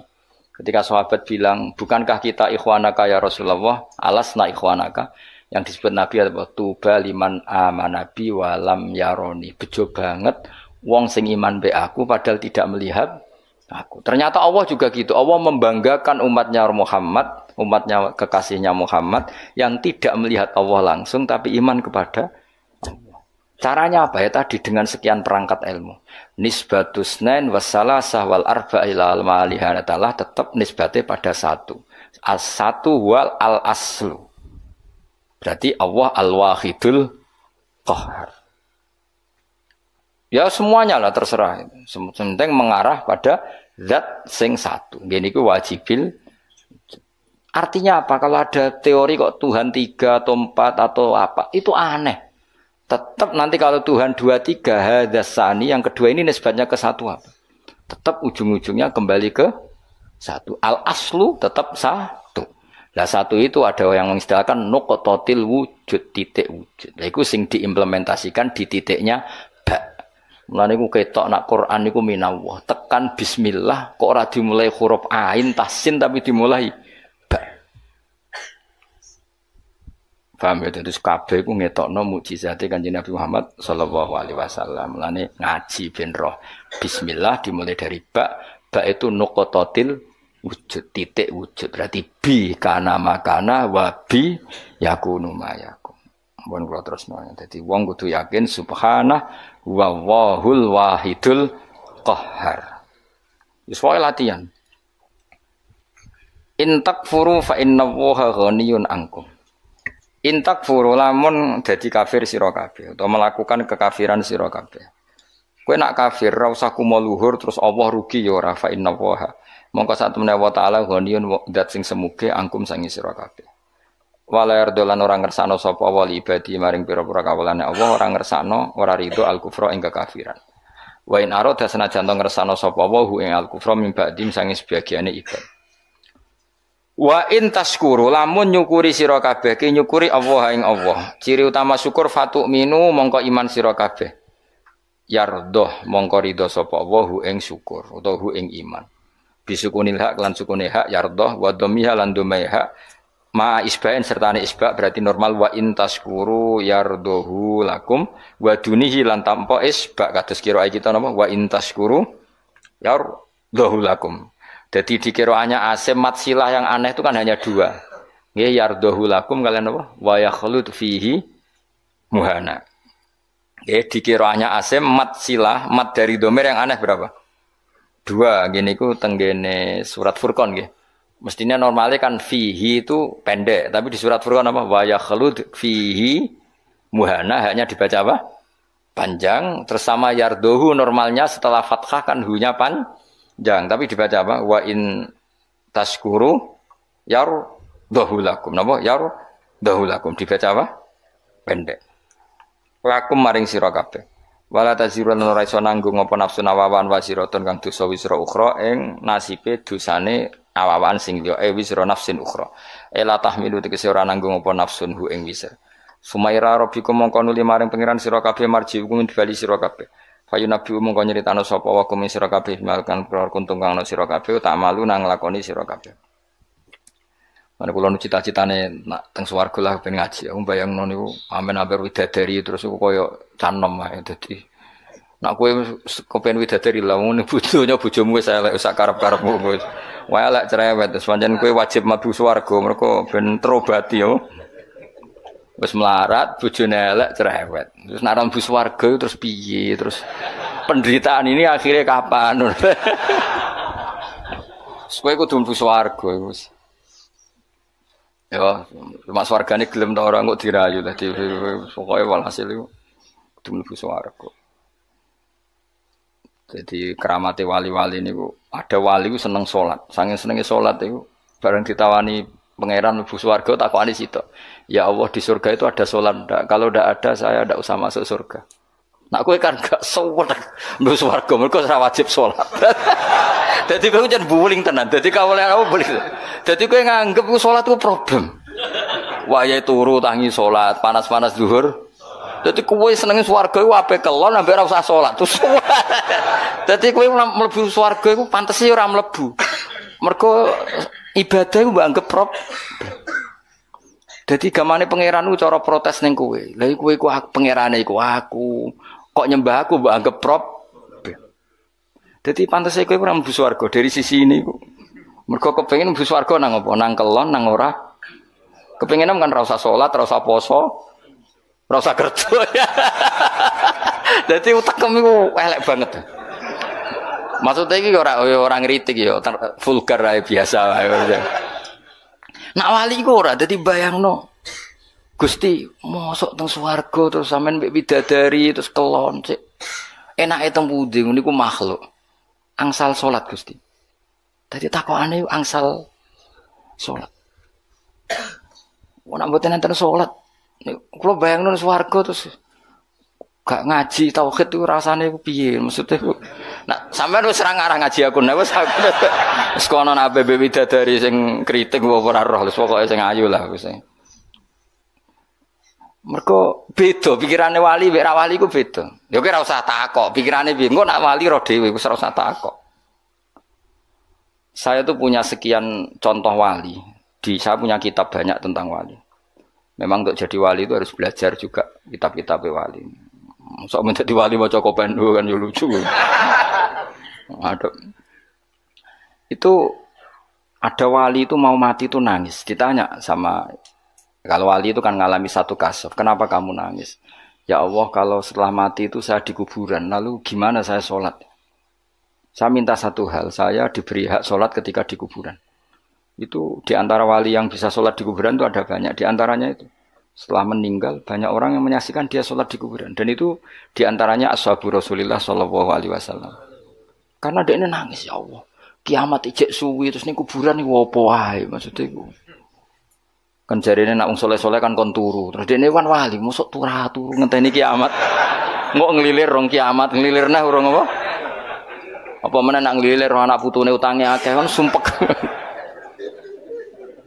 Ketika sahabat bilang, bukankah kita ikhwanaka ya Rasulullah, alasna ikhwanaka. Yang disebut Nabi adalah tuba liman amanabi walam yaroni. Bejo banget, wong sing iman be aku padahal tidak melihat aku. Ternyata Allah juga gitu. Allah membanggakan umatnya Muhammad, umatnya kekasihnya Muhammad yang tidak melihat Allah langsung tapi iman kepada Caranya apa ya tadi dengan sekian perangkat ilmu. Nisbatus nain wassalah sahwal arba ila al nah, tetap nisbatnya pada satu. As satu wal al aslu. Berarti Allah al wahidul kohar Ya semuanya lah terserah. Sementing mengarah pada zat sing satu. Gini ku wajibil. Artinya apa? Kalau ada teori kok Tuhan tiga atau empat atau apa, itu aneh. Tetap nanti kalau Tuhan dua tiga hadasani yang kedua ini nisbatnya ke satu apa? Tetap ujung-ujungnya kembali ke satu. Al aslu tetap satu. nah satu itu ada yang mengistilahkan nukototil wujud titik wujud. Nah, itu sing diimplementasikan di titiknya bak. Mulai ku ketok nak Quran niku minawah. tekan bismillah kok ora dimulai huruf ain tasin tapi dimulai Paham ya, terus kabeh ku ngetokno mukjizate Kanjeng Nabi Muhammad sallallahu alaihi wasallam. Lane ngaji ben roh. Bismillah dimulai dari ba, ba itu nuqototil wujud titik wujud berarti bi kana makana wa bi yakunu mayakum. Mohon kula terus nanya. Dadi wong kudu yakin subhana wa wahul wahidul qahhar. Wis latihan. Intak furu fa innahu ghaniyun angkum. Intak furu lamun dadi kafir siro kabeh atau melakukan kekafiran siro kabeh. Kue nak kafir raus aku mau luhur terus Allah rugi ya ora fa inna waha. Mongko sak temene wa taala sing semuge angkum sangi sira kabeh. Wala yardolan ora ngersano sapa wali ibadi maring pira-pira kawulane Allah ora ngersano ora rido al kufra ing kekafiran. Wain in arada senajan ngersano sapa wa hu ing al kufra mimba dim sangi sebagiane ibad. Wa in taskuru lamun nyukuri sira kabeh ki nyukuri Allah ing Allah. Ciri utama syukur fatu minu mongko iman sira kabeh. Yardoh mongko ridho sapa Allah hu ing syukur utawa hu ing iman. Bisukunil hak lan sukune hak yardoh wa dhamiha lan hak ma isbain serta ne isba berarti normal wa in taskuru yardohu lakum wa dunihi lan tampa isba kados kira kita napa wa in taskuru yardohu lakum jadi di dikiraannya asim silah yang aneh itu kan hanya dua. Ya yardohu lakum kalian apa? Wa yakhlud fihi muhana. Ya di asim matsilah, mat dari domer yang aneh berapa? Dua, gini ku tenggene surat Furqan gitu. Mestinya normalnya kan fihi itu pendek, tapi di surat Furqan apa? Wa yakhlud fihi muhana hanya dibaca apa? Panjang, Tersama yardohu normalnya setelah fathah kan hunya panjang. Jang, tapi dibaca apa? Wa in taskuru yar dahulakum. Napa? Yar dahulakum. Dibaca apa? Pendek. Lakum maring sira kabeh. Wala tazirun ora iso nanggung apa nafsu nawawan wa siratun kang dosa wisra ukhra ing nasibe dosane awawan sing liya e eh, wisra nafsin ukhra. Ela eh, tahmilu tegese ora nanggung apa nafsun hu ing wisra. Sumaira rabbikum mongko nuli maring pangeran sira kabeh marji hukum bali sira kabeh. Fayu nabi umum kau nyeritano sapa wa kum sira kabeh malkan keluar kuntung kang sira tak malu nang lakoni sira Mana kula nu cita-citane nak teng swarga lah ben ngaji. Aku bayangno niku amen amber widadari terus aku koyo canom ae dadi Nak kowe kepen widadari lah ngono butuhnya bujumu saya elek sak karep-karepmu wis. Wae elek cerewet terus pancen kowe wajib mlebu suwargo, mereka ben terobati yo. Oh. Terus melarat, bojone elek cerewet. Terus nak rambu swarga terus piye? Terus penderitaan ini akhirnya kapan? Kowe kudu mlebu swarga wis. Ya, cuma swargane gelem ta ora kok dirayu di pokoke walhasil iku kudu mlebu swarga. Jadi keramati wali-wali ini, ada wali itu seneng sholat, sangat senenge sholat itu bareng ditawani pangeran mlebu swarga takokane situ. Ya Allah di surga itu ada sholat ndak? Kalau ndak ada saya ndak usah masuk surga. Nak kue kan gak sowan mlebu swarga mergo ora wajib sholat. Dadi kowe jan buling tenan. kau kawulan apa buling. Dadi kue nganggep ku sholat ku problem. Wayahe turu tangi sholat, panas-panas zuhur Dadi kue senenge swarga kue ape kelon ambek ora usah salat. Terus. Dadi kowe mlebu swarga kue pantes ora mlebu. Mergo Ibadah ku mbak anggap prop. Jadi gamane pangeran itu cara protes neng kue, lagi iku kowe pangeran pangerane aku. Kok nyembah aku mbak anggap prop. Jadi pantas kowe pernah mlebu swarga dari sisi ini ku. Mergo kepengin mlebu swarga nang apa? Nang kelon nang ora. Kepengin kan rasa sholat rasa poso, rasa kerja jadi Dadi utek iku elek banget. Maksudnya orang orang ora yo ya, ya vulgar lah biasa wae. Nak wali orang, jadi bayang no, Gusti mosok teng suwargo terus samen mbek bidadari terus kelon cek. itu teng ini gue makhluk. Angsal sholat Gusti. tadi aneh yuk angsal sholat Wong nak mboten sholat, kalau bayang bayangno suwargo terus gak ngaji tauhid itu gue piye maksudnya Nah, sampe lu serang arah ngaji aku. Nah, wis aku wis kono nabe dari sing kritik apa ora roh, wis pokoke sing ayu lah wis. Mergo beda pikirane wali mek wali ku beda. Ya kira usah takok, pikirane piye. nak wali roh dhewe wis ora takok. Saya tuh punya sekian contoh wali. Di saya punya kitab banyak tentang wali. Memang untuk jadi wali itu harus belajar juga kitab-kitab wali. Sok menjadi wali mau kopen dulu kan ya lucu. Waduh. Itu ada wali itu mau mati itu nangis. Ditanya sama kalau wali itu kan ngalami satu kasaf, kenapa kamu nangis? Ya Allah, kalau setelah mati itu saya di kuburan, lalu gimana saya sholat? Saya minta satu hal, saya diberi hak sholat ketika di kuburan. Itu di antara wali yang bisa sholat di kuburan itu ada banyak, di antaranya itu. Setelah meninggal, banyak orang yang menyaksikan dia sholat di kuburan. Dan itu di antaranya ashabu Rasulullah Shallallahu Alaihi Wasallam. Karena dia ini nangis ya Allah. Kiamat ijek suwi terus nih kuburan nih wopo ae maksudnya itu. Kan ini nak wong soleh-soleh kan kon turu. Terus dia ini wan wali, musuk turah turu ngenteni kiamat. Ngok ngelilir rong kiamat, ngelilir nah urung apa? Apa mana nak ngelilir anak putune utangnya, akeh kan sumpek.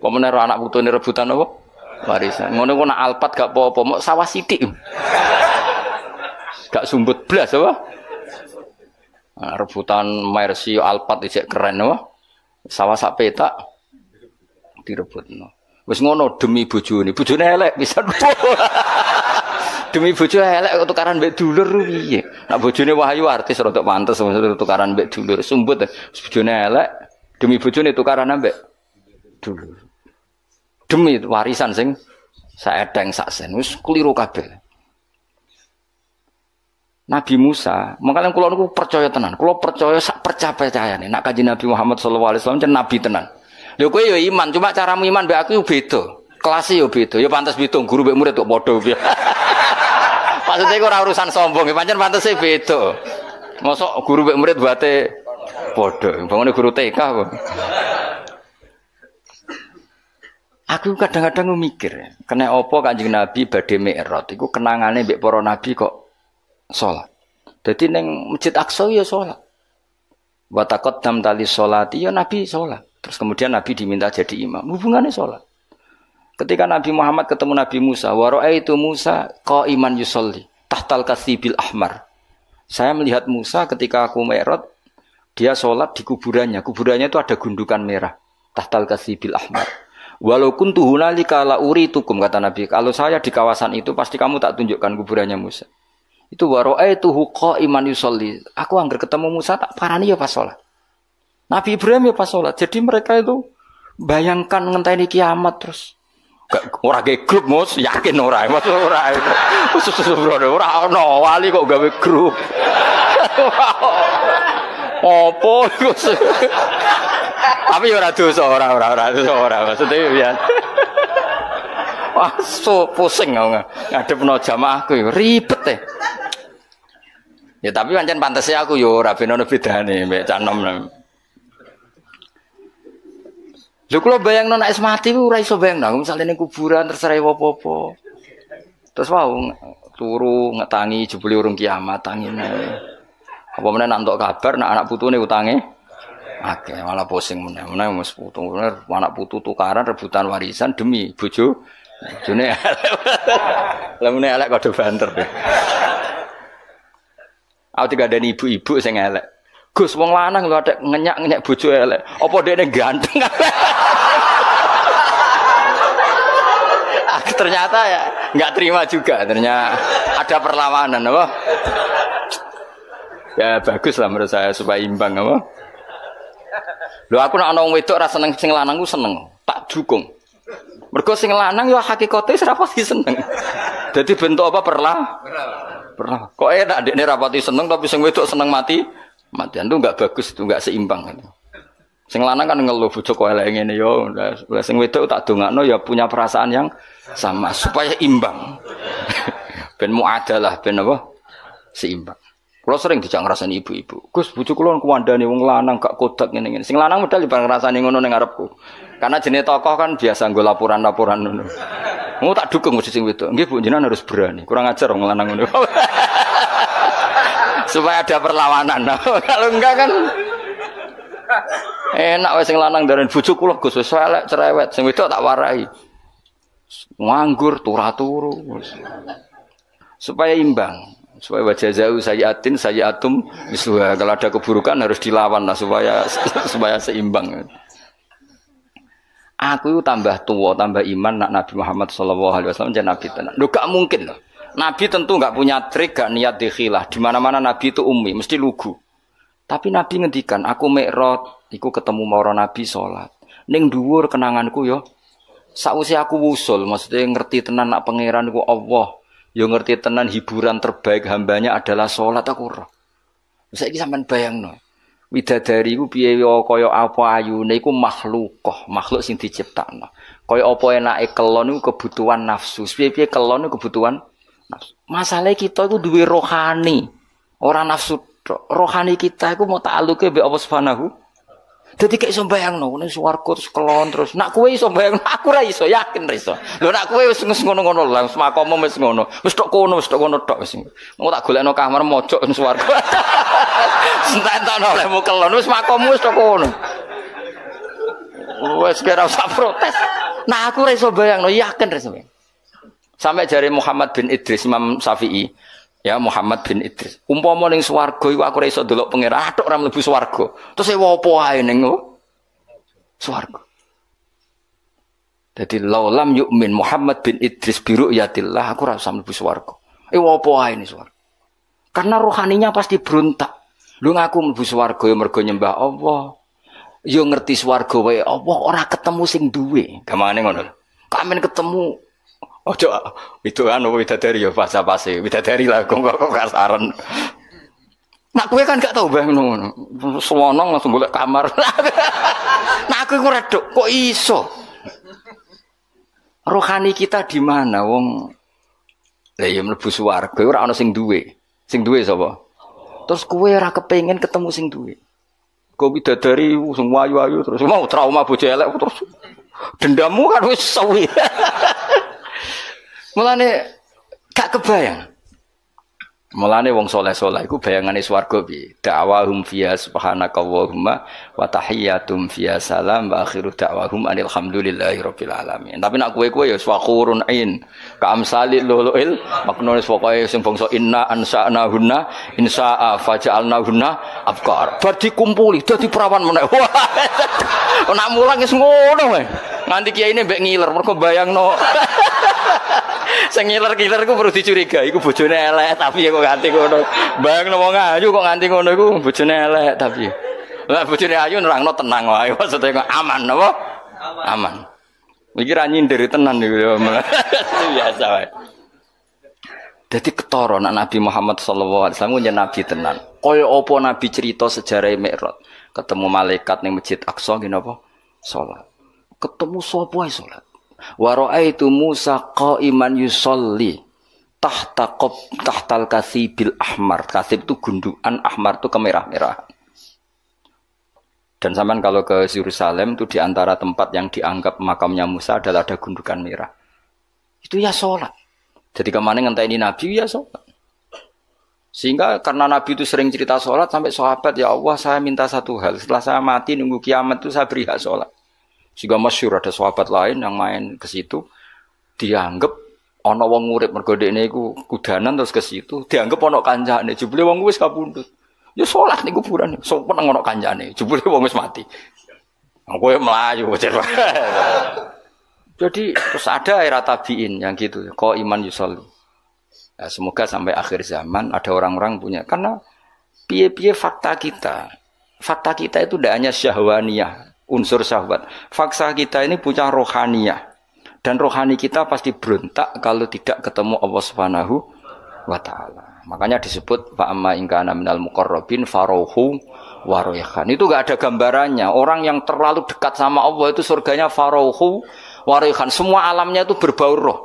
Apa meneh anak putune rebutan apa? Warisan. Ngono kok nak alpat gak apa-apa, mok sawah sithik. Gak sumbut blas apa? Ah, rebutan Mercy Alphard isek keren no. Sawah sak petak direbut no. Wis ngono demi bojone, bojone elek bisa demi bojo elek kok tukaran mbek dulur piye. Nak bojone wahyu artis rodok pantes tukaran mbek dulur sumbut eh. bojone elek demi bojone tukaran mbek dulur. Demi warisan sing saedeng saksen wis keliru kabeh. Nabi Musa, makanya kalau aku percaya tenan, kalau percaya sak percaya percaya nih, nak kaji Nabi Muhammad SAW, jadi Nabi tenan. Lho kowe yo iman, cuma caramu iman mbek aku yo beda. Kelas yo beda, yo pantas beda guru mbek murid kok padha. Maksudnya ora urusan sombong, ya pancen pantas e beda. Mosok guru mbek murid bate bodoh. bangune guru TK Aku kadang-kadang mikir, kena opo kanjeng Nabi badhe mi'raj iku kenangane mbek para nabi kok sholat. Jadi neng masjid Aqsa ya sholat. Watakot dam tali sholat, ya Nabi sholat. Terus kemudian Nabi diminta jadi imam. Hubungannya sholat. Ketika Nabi Muhammad ketemu Nabi Musa, waro'a itu Musa kau iman Yusoli, tahtal kasibil ahmar. Saya melihat Musa ketika aku merot, dia sholat di kuburannya. Kuburannya itu ada gundukan merah. Tahtal kasibil ahmar. Walaupun kuntu hunalika kala uri tukum kata Nabi. Kalau saya di kawasan itu pasti kamu tak tunjukkan kuburannya Musa. Itu itu hukum iman yusolli. Aku angker ketemu Musa tak parani ya pas sholat. Nabi Ibrahim ya pas sholat. Jadi mereka itu bayangkan ini kiamat terus. orang kayak grup mus, yakin orang mas orang Khusus bro, orang no wali kok gawe grup. Opo Tapi orang dosa orang orang orang dosa orang maksudnya biasa. Ya so pusing aku ngadepno aku ribet deh Ya tapi pancen pantesnya aku yo rabi nono ono bedane mbek canom. Lho bayang bayangno nek mati ku ora iso bayang nang misale kuburan terserah apa Terus wau turu ngetangi jebule urung kiamat tangine. Apa meneh nak entuk kabar nak anak nih utangi? oke malah pusing meneh meneh wis putu anak putu tukaran rebutan warisan demi bojo June lemune elek kode banter. Aku ada ibu-ibu sing elek. Gus wong lanang lho ada ngenyak-ngenyak bojo elek. Apa dekne ganteng? Aku ternyata ya nggak terima juga ternyata ada perlawanan apa ya bagus lah menurut saya supaya imbang apa Lho aku nak ana wedok rasa seneng sing lanang ku seneng, tak dukung. Mergo sing lanang ya hakikate wis rapati seneng. Jadi bentuk apa perlah? Perlah. Kok enak dekne rapati seneng tapi sing wedok seneng mati? Matian tuh nggak bagus, itu nggak seimbang. Sing lanang kan ngeluh bojo kok elek ngene yo. Lah sing wedok tak dongakno ya punya perasaan yang sama supaya imbang. ben muadalah ben apa? Seimbang. Kulo sering dijak ngrasani ibu-ibu. Gus bojo kula kuwandane wong lanang gak kodak ngene-ngene. Sing lanang medal ibar ya ngrasani ngono ning karena jenis tokoh kan biasa nggak laporan-laporan ngono. Mau tak dukung musisi itu Nggih Bu, jenengan harus berani. Kurang ajar orang lanang ngono. Supaya ada perlawanan. Kalau enggak kan enak wes yang lanang dari bujuk kula Gus wis cerewet sing itu tak warai. Nganggur turah turu Supaya imbang. supaya wajah jauh saya atin saya atum kalau ada keburukan harus dilawan lah supaya supaya seimbang Aku tambah tua, tambah iman nak Nabi Muhammad Shallallahu Alaihi Wasallam jadi Nabi tenan. Lo gak mungkin loh. Nabi tentu nggak punya trik, gak niat dikhilah. Di mana mana Nabi itu umi, mesti lugu. Tapi Nabi ngendikan, aku mikrot, iku ketemu moro Nabi sholat. Neng duur kenanganku yo. Sausi aku wusul, maksudnya ngerti tenan nak pangeran ku Allah. Yo ngerti tenan hiburan terbaik hambanya adalah sholat aku roh. Saya ini sampean bayang no. Widadari ku piye kaya apa ayune iku makhlukoh, makhluk sing diciptakno. Kaya apa enake kelon iku kebutuhan nafsu. Piye-piye kelon iku kebutuhan nafsu. Masalah kita iku duwe rohani. Ora nafsu rohani kita iku mau ta'alluke mbek Allah Subhanahu Dadi kek iso bayangno nek swarga terus kelon terus nak kowe iso bayangno aku ora iso yakin ora Lo Lho nak kowe wis ngono-ngono lha wis makommu wis ngono. Wis tok kono wis tok kono tok wis. Engko tak golekno kamar mojok swarga. Entah entek olehmu kelon wis makommu wis kono. Wes kira usah protes. Nah aku reso lo, yakin reso. Sampai jari Muhammad bin Idris Imam Syafi'i, ya Muhammad bin Idris. Umpama ning swarga iku aku reso delok pangeran atok ah, ora mlebu swarga. Terus ewo apa ae ning swarga. Jadi laulam yumin Muhammad bin Idris biru yatillah aku rasa mlebu swarga. Ewo apa ae ning swarga. Karena rohaninya pasti beruntak. Lu ngaku mlebu swarga ya mergo nyembah Allah. Yo ya ngerti swarga wae apa ora ketemu sing duwe. Gamane ngono. Kamen ketemu ojo itu anu widadari yo ya, fase-fase. Widadari lah kok kok kasaran. Nak kue kan gak tau bang ngono. Suwono langsung boleh kamar. nak kue iku kok iso. Rohani kita di mana wong? Lah ya mlebu swarga ora ana sing duwe. Sing duwe sobo. Terus kue ora kepengen ketemu sing duwe. Kau dari usung wayu-wayu terus mau trauma bojo elek terus dendammu kan wis sewi. Mulane gak kebayang. Mulane wong soleh-soleh iku bayangane swarga piye? Da'wahum fiha subhanaka wa wa tahiyyatum fiha salam wa akhiru da'wahum alhamdulillahi rabbil alamin. Tapi nak kowe-kowe ya swakhurun ain. Ka amsalil luluil maknune pokoke sing bangsa inna ansa'na hunna insa'a faja'alna hunna abkar. Bar dikumpuli dadi perawan meneh. Wah. Nak mulang wis ngono Nganti kiai ini mbek ngiler mergo bayangno. Sing ngiler-ngiler ku perlu dicuriga. iku bojone elek tapi kok nganti ngono. Bang wong ayu kok nganti ngono iku bojone elek tapi. Lah bojone ayu nerangno tenang wae, maksudnya kok aman apa? Aman. aman. Iki ra nyindir tenan iku ya. biasa wae. Jadi ketara nak Nabi Muhammad sallallahu alaihi wasallam nabi tenan. Koyo opo nabi cerita sejarah Meirat, Ketemu malaikat neng Masjid Aqsa gini apa? Sholat. Ketemu sapa sholat. Wa ra'aitu Musa qa'iman yusolli tahta qab tahtal kasibil ahmar. Kasib itu gundukan, ahmar itu kemerah merah Dan zaman kalau ke Yerusalem itu di antara tempat yang dianggap makamnya Musa adalah ada gundukan merah. Itu ya sholat. Jadi kemana ngentah ini Nabi ya sholat. Sehingga karena Nabi itu sering cerita sholat sampai sahabat ya Allah saya minta satu hal setelah saya mati nunggu kiamat itu saya beri hak sholat. Sehingga masyur ada sahabat lain yang main ke situ dianggap ana wong ngurip mergo dekne iku kudanan terus ke situ dianggap ana kancane jebule wong wis kapundhut. Ya salat ning kuburan, so nang ana kancane, jebule wong wis mati. Aku ya melayu Jadi terus ada era tabiin yang gitu, kau iman yusallu. Ya, semoga sampai akhir zaman ada orang-orang punya karena piye-piye fakta kita. Fakta kita itu tidak hanya syahwaniyah, unsur syahwat. Faksa kita ini punya rohania dan rohani kita pasti berontak kalau tidak ketemu Allah Subhanahu wa taala. Makanya disebut fa amma ingkana minal muqarrabin farohu waroyhan. Itu gak ada gambarannya. Orang yang terlalu dekat sama Allah itu surganya farohu waroyhan. Semua alamnya itu berbau roh.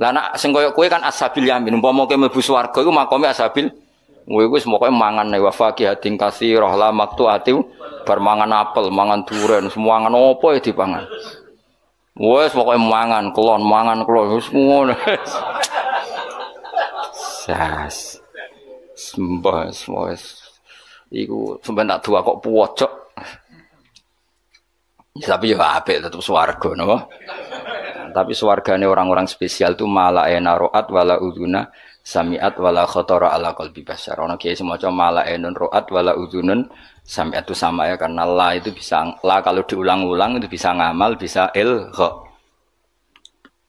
Lah nak sing koyo kowe kan asabil yamin, umpama kowe mlebu swarga iku makome asabil Gue gue semoga mangan nih wafaki hati kasih roh lama tuh atiu permangan apel, mangan durian, semua mangan opo ya dipangan. Gue semoga mangan kelon, mangan kelon, semua. Sas, sembah semua. Iku sebentar tua kok puwocok. Tapi ya apa tetap swarga noh. Tapi suarganya orang-orang spesial tuh malah enaroat wala uduna samiat wala khotoro ala qalbi bashar ono kiai semacam mala enun roat wala udunun samiat itu sama ya karena la itu bisa la kalau diulang-ulang itu bisa ngamal bisa il kok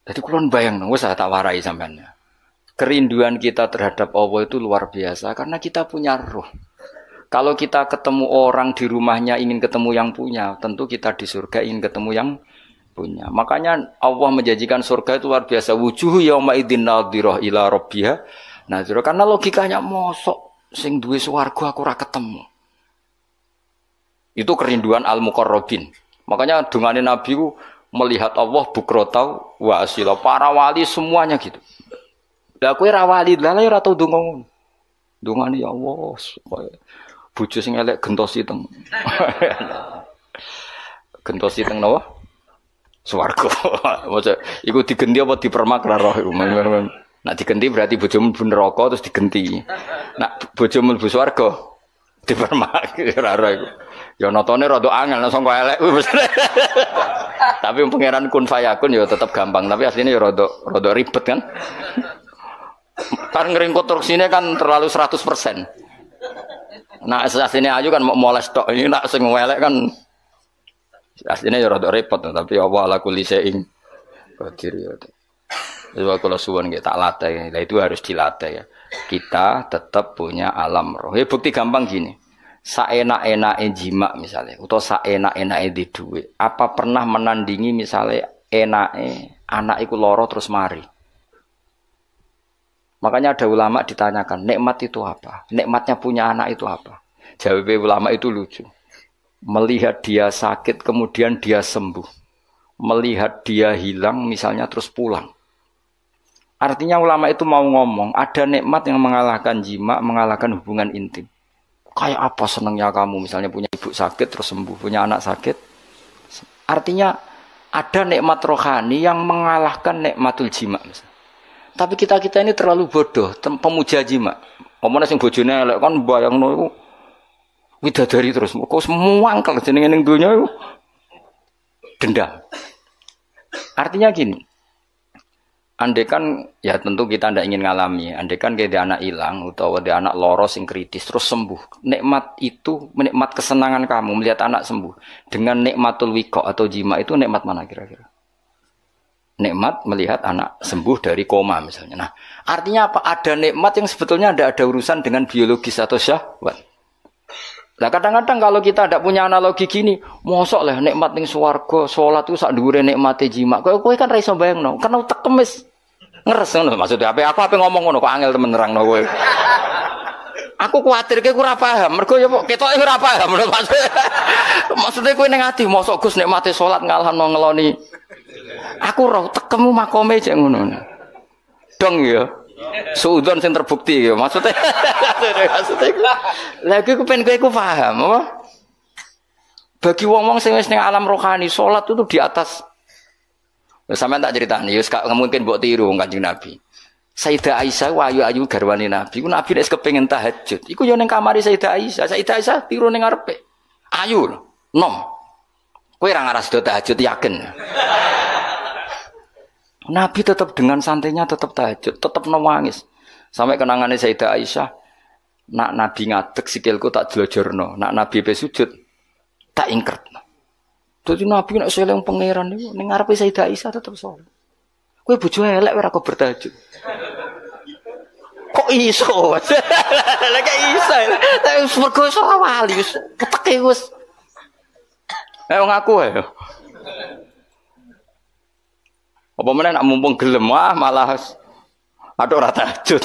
jadi kulon bayang nunggu saya tak warai sampeannya kerinduan kita terhadap Allah itu luar biasa karena kita punya roh kalau kita ketemu orang di rumahnya ingin ketemu yang punya tentu kita di surga ingin ketemu yang punya. Makanya Allah menjanjikan surga itu luar biasa. Wujuhu yauma idin nadhirah ila rabbiha nadhirah. Karena logikanya mosok sing duwe swarga aku ora ketemu. Itu kerinduan al mukarrabin Makanya dungane Nabi ku melihat Allah bukrotau wa asila. Para wali semuanya gitu. Lah kowe ra wali, lha ora tau donga ya Allah, bojo sing elek gentos iteng. gentos iteng napa? swarga. Maca iku digenti apa dipermak ra roh Nak digenti berarti bojomu mlebu neraka terus digenti. Nak bojomu mlebu swarga dipermak ra roh iku. Ya notone rada angel langsung sangko elek. Tapi pangeran kun fayakun ya tetap gampang, tapi aslinya ya rada rada ribet kan. Kan sini kan terlalu 100%. Nah, aslinya ayu kan mau moles tok, ini nak sing elek kan Aslinya ya rada repot tapi ya apa ala kulli syai'in qadir ya. Itu kalau suwon nggih tak latih. Nah itu harus dilatih ya. Kita tetap punya alam roh. Ya, bukti gampang gini. Saenak-enake jima misalnya atau saenak-enake di duit. Apa pernah menandingi misalnya enake anak iku loro terus mari? Makanya ada ulama ditanyakan, nikmat itu apa? Nikmatnya punya anak itu apa? Jawab ulama itu lucu melihat dia sakit kemudian dia sembuh. Melihat dia hilang misalnya terus pulang. Artinya ulama itu mau ngomong, ada nikmat yang mengalahkan jima, mengalahkan hubungan intim. Kayak apa senengnya kamu misalnya punya ibu sakit terus sembuh, punya anak sakit. Artinya ada nikmat rohani yang mengalahkan nikmatul jima. Tapi kita-kita ini terlalu bodoh, pemuja jima. Omongnya sing bojone elek kan bayangno iku dari terus, kok semua angkel jenenge ning donya dendam. Artinya gini, andekan ya tentu kita tidak ingin ngalami, andekan kayak di anak hilang atau di anak loros yang kritis terus sembuh. Nikmat itu, menikmat kesenangan kamu melihat anak sembuh dengan nikmatul wiko atau jima itu nikmat mana kira-kira? nikmat melihat anak sembuh dari koma misalnya. Nah, artinya apa? Ada nikmat yang sebetulnya tidak ada urusan dengan biologis atau syahwat lah kadang-kadang kalau kita tidak punya analogi gini, mosok lah nikmat ning swarga, sholat itu sak dhuwure nikmate jima. Kowe kowe kan ra iso bayangno, kena utek kemis. Ngeres ngono maksudnya apa aku apa ngomong ngono kok angel temen nerangno kowe. Aku kuatir kowe ora paham, mergo ya ketoke ora paham lho maksudnya. maksudnya kowe ning ati mosok Gus nikmate sholat ngalahno ngeloni. Aku roh tekemu makome cek ngono. Dong ya. Suudon sing terbukti ya. Maksudnya maksudnya iku. Lah iku kepen kowe iku paham apa? Bagi wong-wong sing wis alam rohani, salat itu di atas Sampai tak ceritani, yus gak mungkin buat tiru kanjeng Nabi. Sayyidah Aisyah wahyu ayu garwani Nabi. Ku Nabi nek kepengin tahajud, iku yo ning kamari Sayyidah Aisyah. Sayyidah Aisyah tiru ning ngarepe. Ayu nom. Kue ra ngaras do tahajud yakin. Nabi tetap dengan santainya tetap tahajud, tetap nangis. Sampai kenangannya Sayyidah Aisyah, nak Nabi ngadek sikilku tak jelajarno, nak Nabi besujud tak ingkert. Jadi Nabi nak yang pangeran itu, nengar Sayyidah Aisyah tetap sholat. Kue bujuk elek, ora kok bertahajud kok iso lagi iso tapi mergo iso wali wis keteke wis ayo eh, ngaku ayo apa mana nak mumpung gelem wah malah aduh rata cut,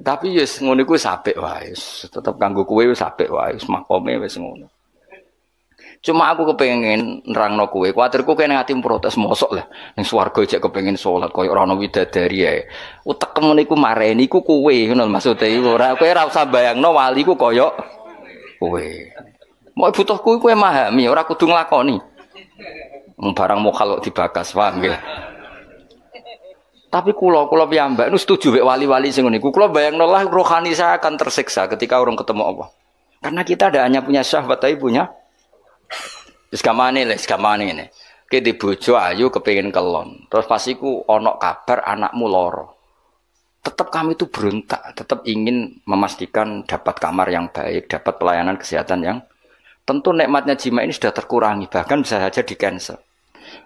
Tapi yes ngono ku sapik wae, tetep kanggo kowe wis sapik wae, wis makome wis ngono. Cuma aku kepengen nerangno kowe, kuatirku kene ati protes mosok lah ning swarga cek kepengen salat koyo ora ono widadari ae. Utekem niku mareni ku kowe ngono maksude iku ora kowe ora usah bayangno wali ku koyo kowe. Mau butuh kowe kowe mahami, ora kudu nglakoni. Hmm, barang mau kalau dibakas, paham ya? Tapi kulo kulo piyambak nu setuju bek wali-wali sing niku. Kulo bayang lah rohani saya akan tersiksa ketika orang ketemu Allah. Karena kita ada hanya punya syahwat tapi punya Iskamani ya, le lah, ini. ngene. Ki di bojo ayu kepengin kelon. Terus pas iku ana kabar anakmu lara. Tetap kami itu berontak, tetap ingin memastikan dapat kamar yang baik, dapat pelayanan kesehatan yang tentu nikmatnya jima ini sudah terkurangi bahkan bisa saja di cancel.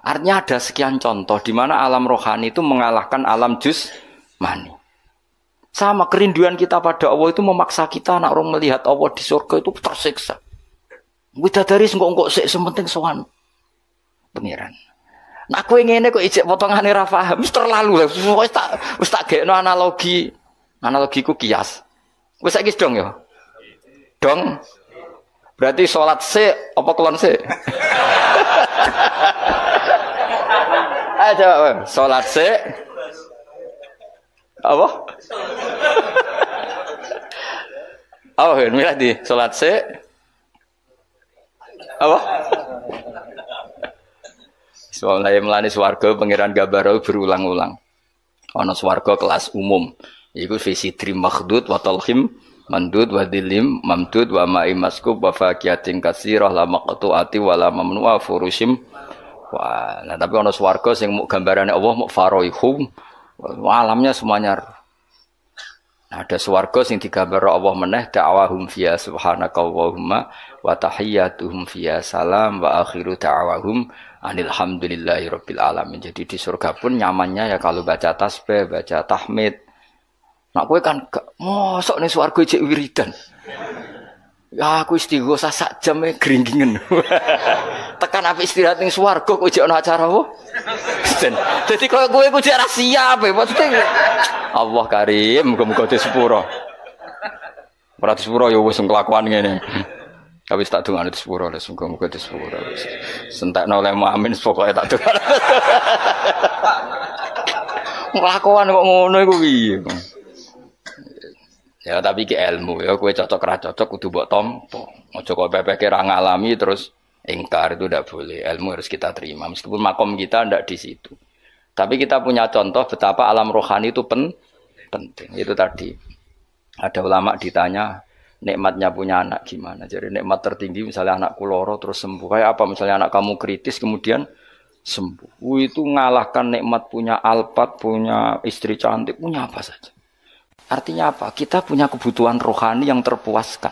Artinya ada sekian contoh di mana alam rohani itu mengalahkan alam jus mani. Sama kerinduan kita pada Allah itu memaksa kita anak orang melihat Allah di surga itu tersiksa. dari nggak nggak sih sementing sowan. pangeran. Nah aku ingin kok ijek potongan Rafa paham, terlalu lah. Wis tak wis tak analogi. Analogiku kias. Wis saiki dong ya. Dong. Berarti sholat se apa kelon se? aja Pak. Salat sik. Apa? Apa kan milih di salat sik. Apa? Soalnya melani swarga pangeran Gabaro berulang-ulang. Ono swarga kelas umum. Iku visi tri makhdud wa talhim mandud wa dilim mamdud wa ma'i maskub wa fakiyatin kasirah la maqtu'ati wa la mamnu'a furushim Wah, nah tapi ono swarga sing mau gambarannya Allah muk faroihum alamnya semuanya nah, ada swarga sing digambar Allah meneh da'wahum fiya subhanaka wa wa tahiyyatuhum fiya salam wa akhiru da'wahum anilhamdulillahi rabbil alamin. Jadi di surga pun nyamannya ya kalau baca tasbih, baca tahmid. Nak kowe kan mosok nih swarga cek wiridan. Ya aku istigho sak jam e gringgingen. Tekan api istirahat ning swarga kok jek ana acara apa? Dan dadi koyo kowe ku jek siap e maksudnya. Allah Karim, muga-muga di sepuro. Berarti sepuro ya wis kelakuan ngene. Tapi tak dungane di sepuro, les muga-muga di sepuro. Sentekno oleh amin pokoke tak dungane. Kelakuan kok ngono iku piye? Ya tapi ke ilmu ya kue cocok ra cocok kudu mbok tompo. Ojo kok PPK ra ngalami terus ingkar itu tidak boleh. Ilmu harus kita terima meskipun makom kita tidak di situ. Tapi kita punya contoh betapa alam rohani itu pen penting. Itu tadi ada ulama ditanya nikmatnya punya anak gimana. Jadi nikmat tertinggi misalnya anak loro terus sembuh. Kayak apa misalnya anak kamu kritis kemudian sembuh. Itu ngalahkan nikmat punya alpat, punya istri cantik, punya apa saja. Artinya apa? Kita punya kebutuhan rohani yang terpuaskan.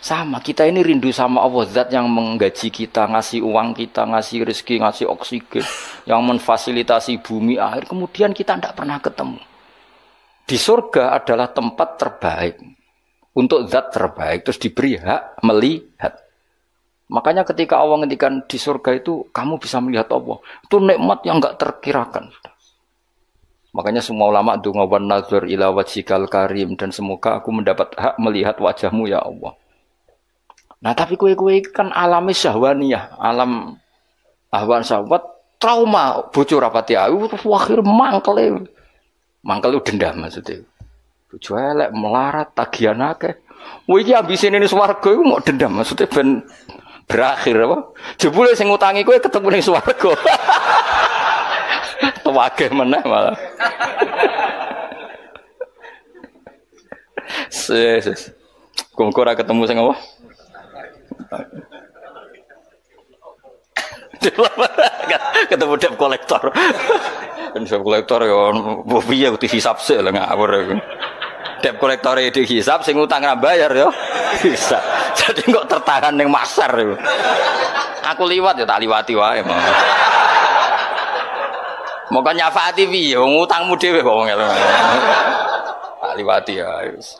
Sama, kita ini rindu sama Allah Zat yang menggaji kita, ngasih uang kita, ngasih rezeki, ngasih oksigen, yang memfasilitasi bumi air Kemudian kita tidak pernah ketemu. Di surga adalah tempat terbaik. Untuk zat terbaik, terus diberi hak melihat. Makanya ketika Allah ngendikan di surga itu, kamu bisa melihat Allah. Itu nikmat yang nggak terkirakan. Makanya semua ulama dunga wan nazar ila wajhikal karim dan semoga aku mendapat hak melihat wajahmu ya Allah. Nah tapi kue-kue kan alam syahwaniyah, alam ahwan syahwat trauma bucu rapati ayu wakhir mangkel mangkel dendam maksudnya. Bucu elek melarat tagihan akeh. Wih ya ini ning mau dendam maksudnya ben berakhir apa? Jebule sing utangi kue ketemu ning swarga. Wage meneh malah. Yesus. Kok ora ketemu sing apa? ketemu dep kolektor. Kan dep kolektor yo ya, piye dihisab sik lah ngawur. Ya. Dep kolektor e dihisab sing utang ra bayar yo. Ya. Bisa. Jadi kok tertahan ning masar yo. Aku liwat ya tak liwati wae. Mau nyafaati piye wong utangmu dhewe kok ngene. Tak liwati ya wis.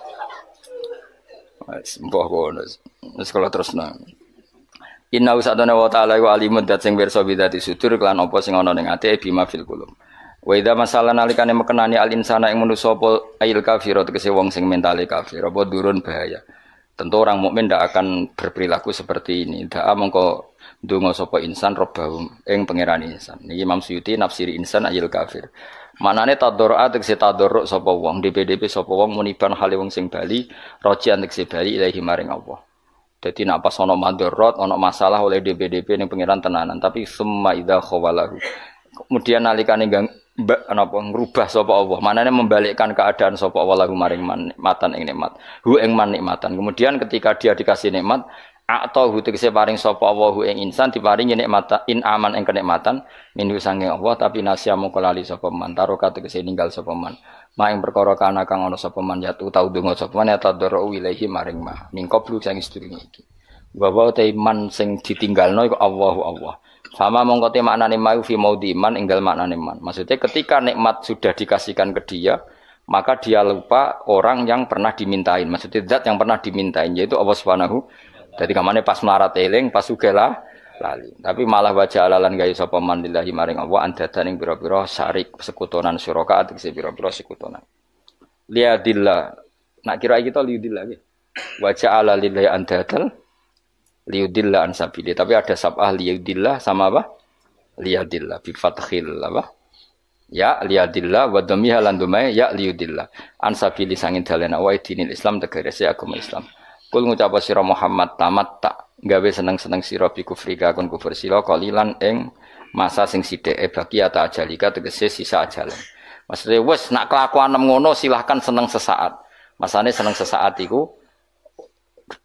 Wis mbah kono. Wis kula tresna. Inna usatana wa ta'ala wa alimun dat sing pirsa bidati sudur kelan apa sing ana ning ati bima fil qulub. Wa idza masalah nalikane mekenani al insana ing manusa apa ail kafir tegese wong sing mentale kafir apa durun bahaya. Tentu orang mukmin tidak akan berperilaku seperti ini. Da'a mongko Dungo sopo insan robbahum ing pangeran insan. Niki Imam Suyuti nafsiri insan ayil kafir. Manane tadorra tegese tadorruk sapa wong DPDP sapa wong muniban hale wong sing bali rojian tegese bali ilahi maring Allah. Jadi nak pas ono madorot, ono masalah oleh DPDP ini pengiran tenanan. Tapi semua ida khawalahu. Kemudian nalikan gang mbak napa ngrubah sapa Allah. Manane membalikkan keadaan sapa Allah maring matan ing nikmat. Hu ing man nikmatan. Kemudian ketika dia dikasih nikmat, atau tegese paring sapa Allahu ing insan diparingi nikmatan in aman ing kenikmatan minhu sange Allah tapi nasya mung lali sapa man taroka tegese ninggal sapa man. Ma ing perkara kana kang ana sapa man yatu tau donga sapa man yata daru maring ma. ningko koplu sang sedurunge iki. bawa te man sing ditinggalno iku Allahu Allah. Sama mongko te maknane mau fi maudi man enggal maknane man. Maksudnya ketika nikmat sudah dikasihkan ke dia, maka dia lupa orang yang pernah dimintain. Maksudnya zat yang pernah dimintain yaitu Allah Subhanahu jadi kamane pas melarat eling, pas Sugela lali. Tapi malah baca alalan gayu sapa mandillahi maring Allah andadaning pira-pira syarik sekutonan suraka atikse pira-pira sekutonan. Liadillah. Nak kira kita liudillah ge. Wajah ala lillahi andadal liudillah ansabili. Tapi ada sabah liudillah sama apa? Liadillah bi fathil apa? Ya liadillah wa damiha lan ya liudillah ansabili sangin dalena wa dinil Islam tegese agama Islam. Kul ngucap sira Muhammad tamat tak gawe seneng-seneng sira bi kufri kon kufur sira kalilan ing masa sing e bagi ata ajalika tegese sisa ajal Maksudnya wes nak kelakuan ngono silahkan seneng sesaat. Masane seneng sesaat iku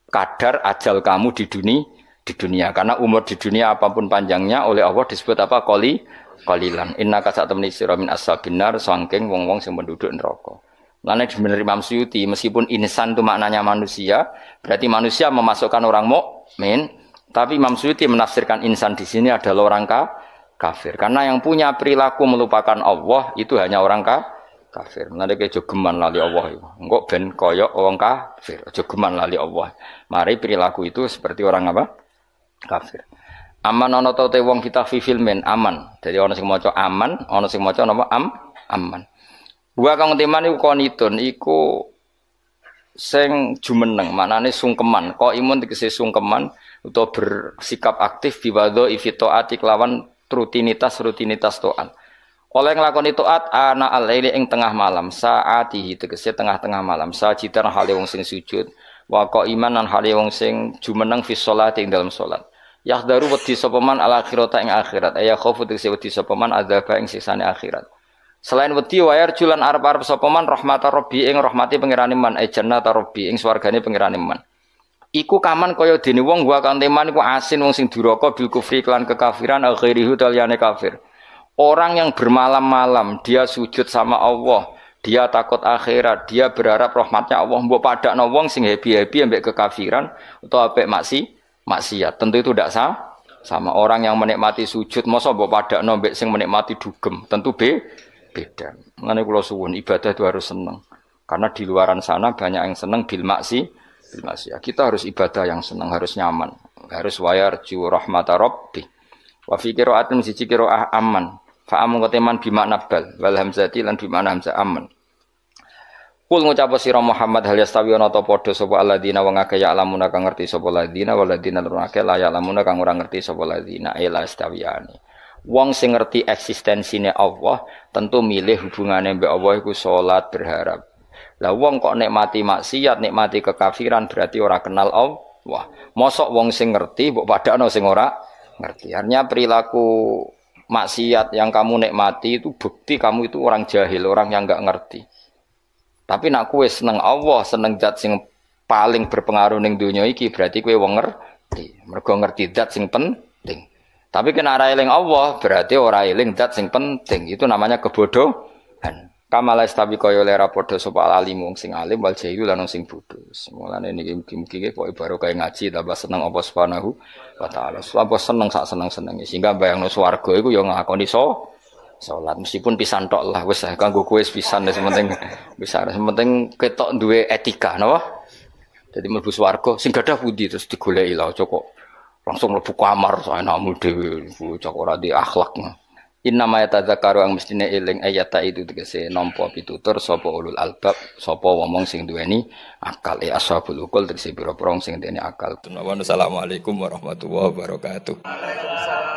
kadar ajal kamu di dunia di dunia karena umur di dunia apapun panjangnya oleh Allah disebut apa koli kolilan inna kasat temni siramin ashabinar sangking wong-wong sing penduduk neraka Lainnya sebenarnya Imam Suyuti, meskipun insan itu maknanya manusia, berarti manusia memasukkan orang mukmin, tapi Imam Suyuti menafsirkan insan di sini adalah orang ka, kafir. Karena yang punya perilaku melupakan Allah itu hanya orang ka, kafir. Nanti kayak jogeman lali Allah Enggak ben koyok orang kafir, jogeman lali Allah. Mari perilaku itu seperti orang apa? Kafir. Aman ono tau wong kita fi filmin aman. Jadi ono sing maca aman, ono sing maca napa am aman. Gua kang timan iku konidon iku sing jumeneng, maknane sungkeman. Kok imun tegese sungkeman utawa bersikap aktif di ifito ifitoati kelawan rutinitas rutinitas to'an. Oleh itu at, ana alaili ing tengah malam, saatihi tegese tengah-tengah malam, sajidan hale wong sing sujud, wa qaiman iman hale wong sing jumeneng fi sholati ing dalam solat. yah daru sapa man al akhirata ing akhirat, ya khofu tegese wedi sapa man adzaba ing sisane akhirat. Selain wedi wayar julan arep-arep sapa man rahmata rabbi ing rahmati pangerane man e eh, jannata rabbi ing swargane pangerane man. Iku kaman kaya dene wong gua kang teman iku asin wong sing duraka bil kufri klan kekafiran akhirihu eh, ghairihi taliyane kafir. Orang yang bermalam-malam dia sujud sama Allah, dia takut akhirat, dia berharap rahmatnya Allah mbok padakno wong sing happy-happy ambek kekafiran atau ambek maksi maksiat. Tentu itu tidak sah. Sama orang yang menikmati sujud mosok mbok padakno ambek sing menikmati dugem. Tentu B beda. Mengenai pulau suwun ibadah itu harus senang. Karena di luaran sana banyak yang seneng bil maksi, bil maksi. Ya, kita harus ibadah yang senang, harus nyaman, harus wayar ju rahmata rabbi. Wa fi qiraatin siji qiraah aman. Fa amun qateman bi makna bal wal lan bi makna aman. Kul ngucap sira Muhammad hal yastawi ana ta padha sapa alladzina wa ngake ya alamuna kang ngerti sapa alladzina waladina lan akeh la ya alamuna kang ora ngerti sapa alladzina ila yastawiani. Wong sing ngerti eksistensine Allah tentu milih hubungane mbek Allah iku salat berharap. Lah wong kok nikmati maksiat, nikmati kekafiran berarti ora kenal Allah. Mosok wong sing ngerti mbok padakno sing ora ngerti. Artinya perilaku maksiat yang kamu nikmati itu bukti kamu itu orang jahil, orang yang nggak ngerti. Tapi nak kue seneng Allah, seneng zat sing paling berpengaruh ning dunia iki berarti kue wong ngerti. Mergo ngerti zat sing penting. Tapi kena railing Allah berarti ora eling zat sing penting. Itu namanya kebodohan. Kamala istabi koyo lera padha sapa alim sing alim wal jahilu lan sing bodho. ini niki mugi ya kok baru kaya ngaji tambah seneng apa subhanahu wa taala. Apa seneng sak seneng-senenge sehingga bayangno swarga yo ya ngakoni so salat meskipun pisan tok lah wis kanggo kue pisan wis sementing bisa sementing ketok dua etika napa. Jadi mlebu swarga sing gadah pundi terus digoleki lah cocok langsung lebu kamar saya namu dewi bocah ora di akhlak Inna ma yatadzakaru ang mestine eling ayata itu tegese nampa pitutur sapa ulul albab sapa eh, wong sing duweni akal ya ashabul ukul tegese pira-pira sing duweni akal. Assalamualaikum warahmatullahi wabarakatuh. Waalaikumsalam.